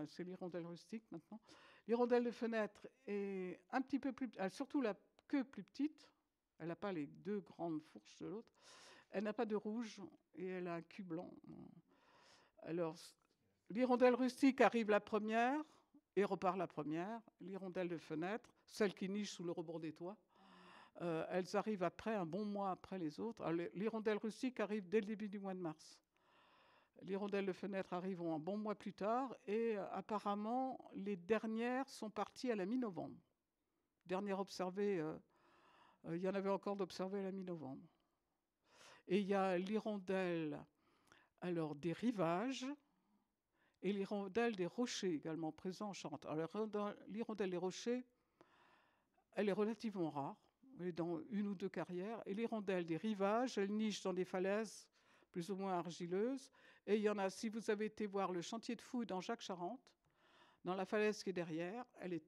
C'est l'hirondelle rustique maintenant. L'hirondelle de fenêtre est un petit peu plus, surtout la queue plus petite. Elle n'a pas les deux grandes fourches de l'autre. Elle n'a pas de rouge et elle a un cul blanc. Alors, l'hirondelle rustique arrive la première et repart la première. L'hirondelle de fenêtre, celle qui niche sous le rebord des toits, euh, elles arrivent après, un bon mois après les autres. l'hirondelle rustique arrive dès le début du mois de mars. L'hirondelle de fenêtre arrive un bon mois plus tard et euh, apparemment les dernières sont parties à la mi-novembre. Dernière observée, euh, il y en avait encore d'observées à la mi-novembre. Et il y a l'hirondelle alors, des rivages et l'hirondelle des rochers également présents en Charente. Alors l'hirondelle des rochers, elle est relativement rare dans une ou deux carrières. Et les rondelles des rivages, elles nichent dans des falaises plus ou moins argileuses. Et il y en a, si vous avez été voir le chantier de fouilles dans Jacques Charente, dans la falaise qui est derrière, elle est,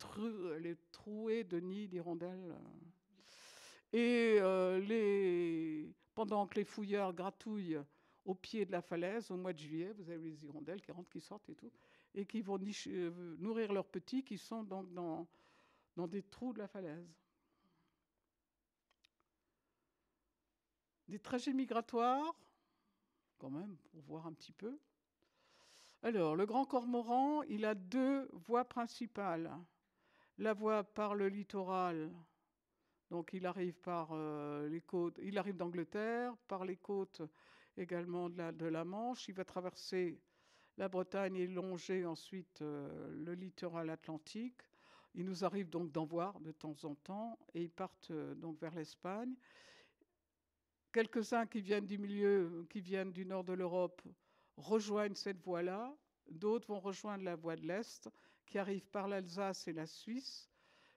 trouée de nids d'hirondelles. Euh. Et euh, les, pendant que les fouilleurs gratouillent au pied de la falaise, au mois de juillet, vous avez les hirondelles qui rentrent, qui sortent et tout, et qui vont euh, nourrir leurs petits qui sont donc dans, dans des trous de la falaise. Des trajets migratoires, quand même, pour voir un petit peu. Alors, le grand cormoran, il a deux voies principales. La voie par le littoral, donc il arrive par euh, les côtes, il arrive d'Angleterre, par les côtes également de la, Manche. Il va traverser la Bretagne et longer ensuite euh, le littoral atlantique. Il nous arrive donc d'en voir de temps en temps et ils partent euh, donc vers l'Espagne quelques-uns qui viennent du milieu, qui viennent du nord de l'Europe, rejoignent cette voie-là. D'autres vont rejoindre la voie de l'Est, qui arrive par l'Alsace et la Suisse,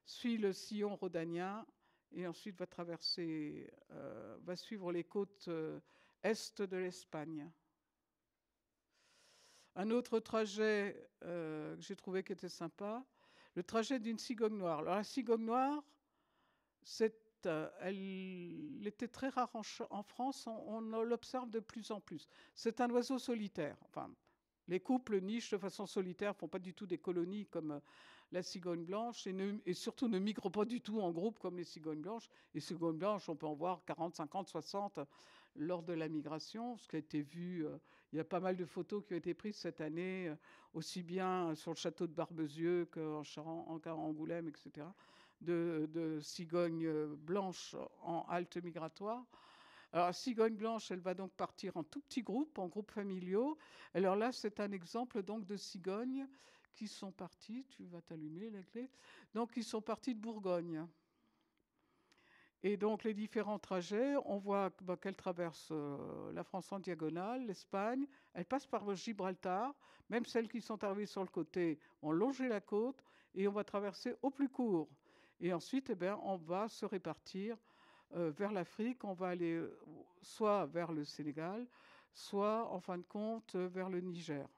suit le sillon rhodanien et ensuite va traverser, euh, va suivre les côtes euh, est de l'Espagne. Un autre trajet euh, que j'ai trouvé qui était sympa, le trajet d'une cigogne noire. Alors la cigogne noire, c'est euh, elle était très rare en, France, on, l'observe de plus en plus. C'est un oiseau solitaire. Enfin, les couples nichent de façon solitaire, font pas du tout des colonies comme euh, la cigogne blanche et, surtout ne migrent pas du tout en groupe comme les cigognes blanches. Les cigognes blanches, on peut en voir 40, 50, 60 lors de la migration, ce qui a été vu. Euh, il y a pas mal de photos qui ont été prises cette année, aussi bien sur le château de Barbezieux qu'en en, Angoulême, etc de, cigognes euh, blanches en halte migratoire. Alors, cigogne blanche, elle va donc partir en tout petits groupes, en groupes familiaux. Alors là, c'est un exemple donc de cigognes qui sont parties... tu vas t'allumer la clé, donc ils sont partis de Bourgogne. Et donc les différents trajets, on voit bah, qu'elles traversent traverse euh, la France en diagonale, l'Espagne, Elles passent par Gibraltar, même celles qui sont arrivées sur le côté ont longé la côte et on va traverser au plus court. Et ensuite, eh bien, on va se répartir euh, vers l'Afrique, on va aller euh, soit vers le Sénégal, soit en fin de compte euh, vers le Niger.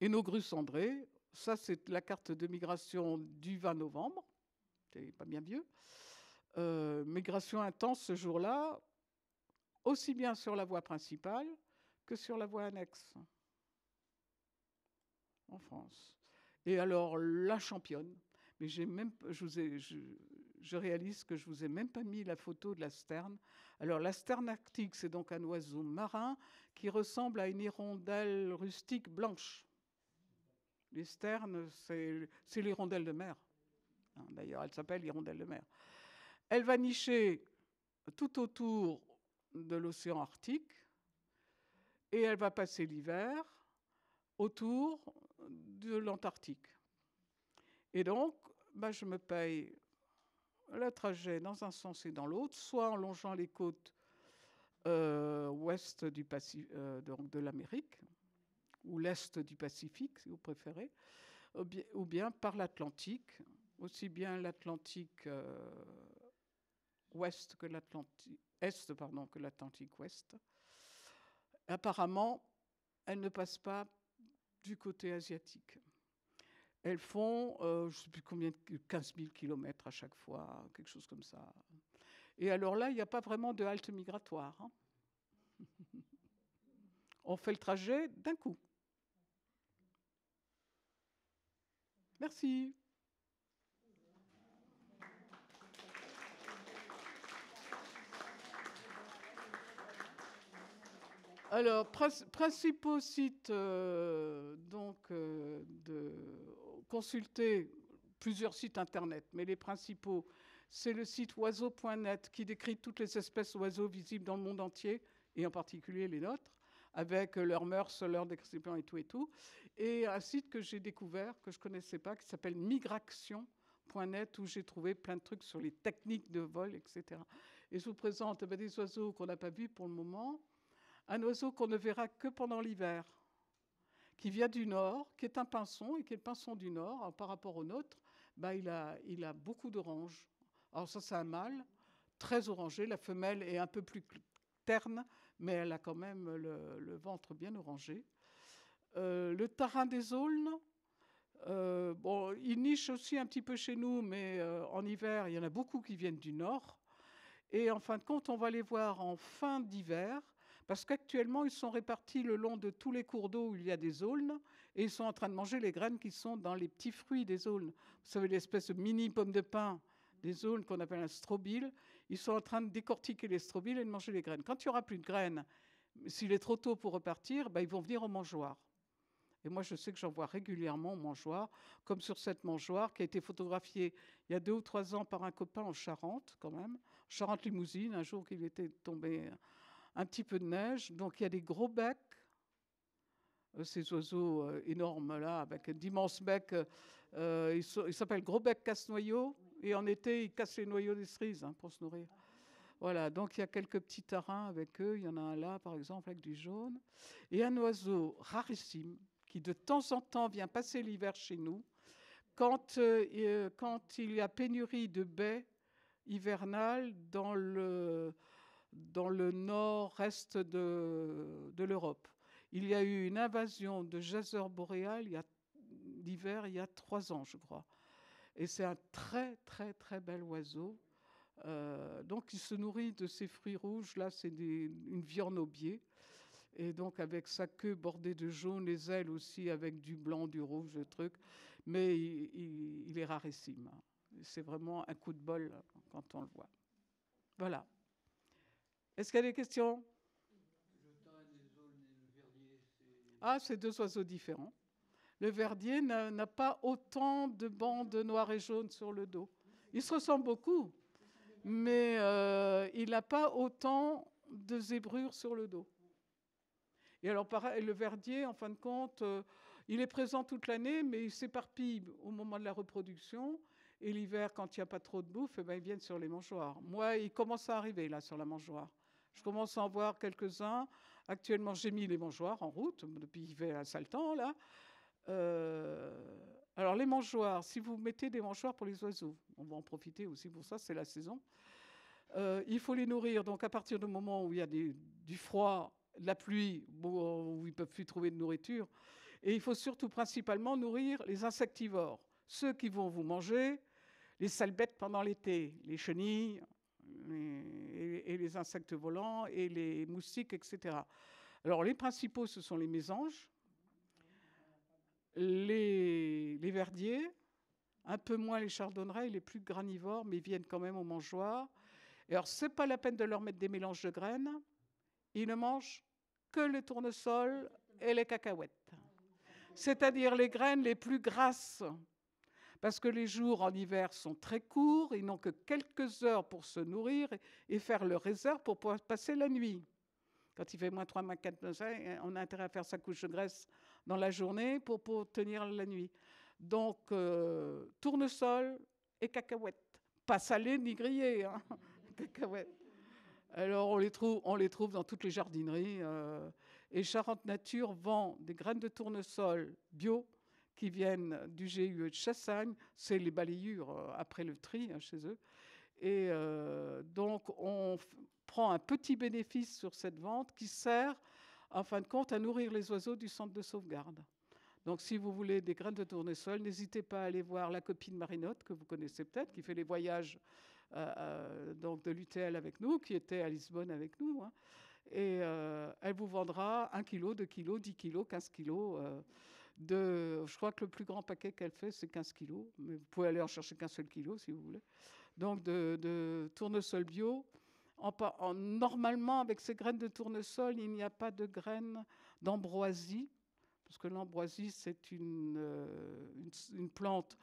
Et nos grues cendrées, ça c'est la carte de migration du 20 novembre, c'est pas bien vieux. migration intense ce jour-là, aussi bien sur la voie principale que sur la voie annexe en France. Et alors, la championne. Mais même, je, vous je, réalise que je vous ai même pas mis la photo de la sterne. Alors, la sterne arctique, c'est donc un oiseau marin qui ressemble à une hirondelle rustique blanche. Les sternes, c'est l'hirondelle de mer. Hein, d'ailleurs, elle s'appelle l'hirondelle de mer. Elle va nicher tout autour de l'océan Arctique et elle va passer l'hiver autour de l'Antarctique. Et donc, bah, je me paye le trajet dans un sens et dans l'autre, soit en longeant les côtes euh, ouest du Pacifique euh, de l'Amérique, ou l'est du Pacifique, si vous préférez, ou bien, par l'Atlantique, aussi bien l'Atlantique euh, ouest que l'Atlantique est, pardon, que l'Atlantique ouest. Apparemment, elle ne passe pas du côté asiatique. Elles font, euh, je sais combien, 15 000 kilomètres à chaque fois, quelque chose comme ça. Et alors là, il n'y a pas vraiment de halte migratoire. Hein. On fait le trajet d'un coup. Merci. Alors, principaux sites euh, donc, euh, de consulter plusieurs sites internet, mais les principaux, c'est le site oiseau.net qui décrit toutes les espèces d'oiseaux visibles dans le monde entier, et en particulier les nôtres, avec leurs mœurs, leurs décisions et tout et tout. Et un site que j'ai découvert, que je ne connaissais pas, qui s'appelle migration.net, où j'ai trouvé plein de trucs sur les techniques de vol, etc. Et je vous présente eh ben, des oiseaux qu'on n'a pas vus pour le moment un oiseau qu'on ne verra que pendant l'hiver, qui vient du nord, qui est un pinson, et qui est le pinson du nord, par rapport au nôtre, bah, il, a, beaucoup d'oranges. Alors ça, c'est un mâle, très orangé, la femelle est un peu plus terne, mais elle a quand même le, ventre bien orangé. Euh, le tarin des aulnes, euh, bon, il niche aussi un petit peu chez nous, mais euh, en hiver, il y en a beaucoup qui viennent du nord. Et en fin de compte, on va les voir en fin d'hiver parce qu'actuellement, ils sont répartis le long de tous les cours d'eau où il y a des aulnes et ils sont en train de manger les graines qui sont dans les petits fruits des aulnes. Vous savez, l'espèce de mini pomme de pin des aulnes qu'on appelle un strobile. Ils sont en train de décortiquer les strobiles et de manger les graines. Quand il n'y aura plus de graines, s'il est trop tôt pour repartir, ben, ils vont venir au mangeoire. Et moi, je sais que j'en vois régulièrement au mangeoires, comme sur cette mangeoire qui a été photographiée il y a deux ou trois ans par un copain en Charente, quand même, Charente-Limousine, un jour qu'il était tombé un petit peu de neige. Donc il y a des gros becs, euh, ces oiseaux euh, énormes là, avec d'immenses becs. Euh, ils s'appellent gros bec casse-noyaux. Et en été, ils cassent les noyaux des cerises hein, pour se nourrir. Voilà, donc il y a quelques petits tarins avec eux. Il y en a un là, par exemple, avec du jaune. Et un oiseau rarissime qui, de temps en temps, vient passer l'hiver chez nous. Quand, quand il y a pénurie de baies hivernales dans le, dans le nord-est de, de l'Europe. Il y a eu une invasion de jaseurs boréal d'hiver il y a trois ans, je crois. Et c'est un très, très, très bel oiseau. Euh, donc, il se nourrit de ses fruits rouges. Là, c'est une viande au biais. Et donc, avec sa queue bordée de jaune, les ailes aussi avec du blanc, du rouge, le truc. Mais il, il est rarissime. C'est vraiment un coup de bol quand on le voit. Voilà. Est-ce qu'il y a des questions Ah, c'est deux oiseaux différents. Le verdier n'a pas autant de bandes noires et jaunes sur le dos. Il se ressemble beaucoup, mais euh, il n'a pas autant de zébrures sur le dos. Et alors, pareil, le verdier, en fin de compte, euh, il est présent toute l'année, mais il s'éparpille au moment de la reproduction. Et l'hiver, quand il n'y a pas trop de bouffe, eh ben, ils viennent sur les mangeoires. Moi, il commence à arriver là sur la mangeoire. Je commence à en voir quelques-uns. Actuellement, j'ai mis les mangeoires en route depuis un sale temps, là. Euh... alors, les mangeoires, si vous mettez des mangeoires pour les oiseaux, on va en profiter aussi pour ça, c'est la saison. Euh, il faut les nourrir. Donc, à partir du moment où il y a des, du froid, de la pluie, où ils peuvent plus trouver de nourriture. Et il faut surtout principalement nourrir les insectivores, ceux qui vont vous manger, les sales bêtes pendant l'été, les chenilles, les et, les insectes volants et les moustiques, etc. Alors les principaux, ce sont les mésanges, les, les verdiers, un peu moins les chardonnerets, les plus granivores, mais ils viennent quand même aux mangeoires. Et alors, ce pas la peine de leur mettre des mélanges de graines. Ils ne mangent que les tournesols et les cacahuètes, c'est-à-dire les graines les plus grasses parce que les jours en hiver sont très courts, ils n'ont que quelques heures pour se nourrir et faire leur réserve pour pouvoir passer la nuit. Quand il fait moins 3, moins 4, moins 5, hein, on a intérêt à faire sa couche de graisse dans la journée pour, tenir la nuit. Donc, euh, tournesol et cacahuètes. Pas salées ni grillées, hein, cacahuètes. Alors, on les trouve, on les trouve dans toutes les jardineries. Euh, et Charente Nature vend des graines de tournesol bio qui viennent du GUE de Chassagne, c'est les balayures euh, après le tri hein, chez eux. Et euh, donc, on prend un petit bénéfice sur cette vente qui sert, en fin de compte, à nourrir les oiseaux du centre de sauvegarde. Donc, si vous voulez des graines de tournesol, n'hésitez pas à aller voir la copine Marinotte, que vous connaissez peut-être, qui fait les voyages euh, donc de l'UTL avec nous, qui était à Lisbonne avec nous. Hein. Et elle vous vendra 1 kg, 2 kg, 10 kg, 15 kg de, je crois que le plus grand paquet qu'elle fait, c'est 15 kilos, mais vous pouvez aller en chercher qu'un seul kilo si vous voulez. Donc de, tournesol bio. En, normalement, avec ces graines de tournesol, il n'y a pas de graines d'ambroisie, parce que l'ambroisie, c'est une, euh, une, une plante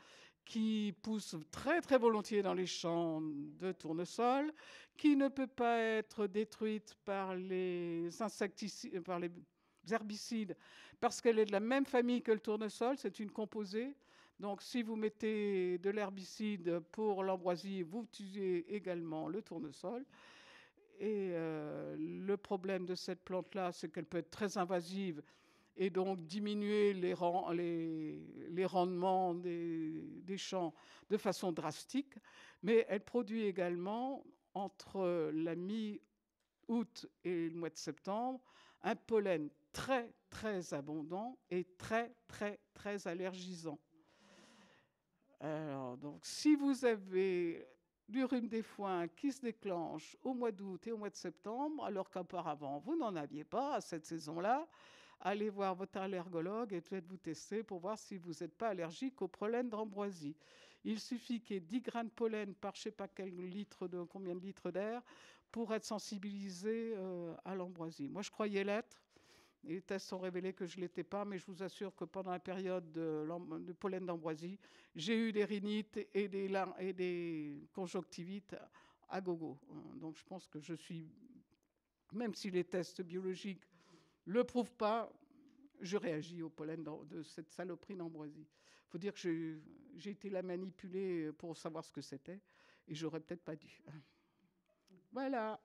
qui pousse très très volontiers dans les champs de tournesol, qui ne peut pas être détruite par les insecticides, par les herbicides, parce qu'elle est de la même famille que le tournesol, c'est une composée. Donc si vous mettez de l'herbicide pour l'ambroisie, vous utilisez également le tournesol. Et euh, le problème de cette plante-là, c'est qu'elle peut être très invasive et donc diminuer les, les, rendements des, des, champs de façon drastique. Mais elle produit également, entre la mi-août et le mois de septembre, un pollen très, très abondant et très, très, très allergisant. Alors, donc, si vous avez du rhume des foins qui se déclenche au mois d'août et au mois de septembre, alors qu'auparavant, vous n'en aviez pas à cette saison-là, allez voir votre allergologue et faites-vous tester pour voir si vous n'êtes pas allergique au pollen d'ambroisie. Il suffit qu'il y ait 10 grains de pollen par je ne sais pas quel litre de, combien de litres d'air pour être sensibilisé euh, à l'ambroisie. Moi, je croyais l'être. Les tests ont révélé que je ne l'étais pas, mais je vous assure que pendant la période de, pollen d'ambroisie, j'ai eu des rhinites et des, et des conjonctivites à gogo. Euh, donc je pense que je suis, même si les tests biologiques ne le prouvent pas, je réagis au pollen de cette saloperie d'ambroisie. Il faut dire que j'ai été la manipuler pour savoir ce que c'était et j'aurais peut-être pas dû. Voilà.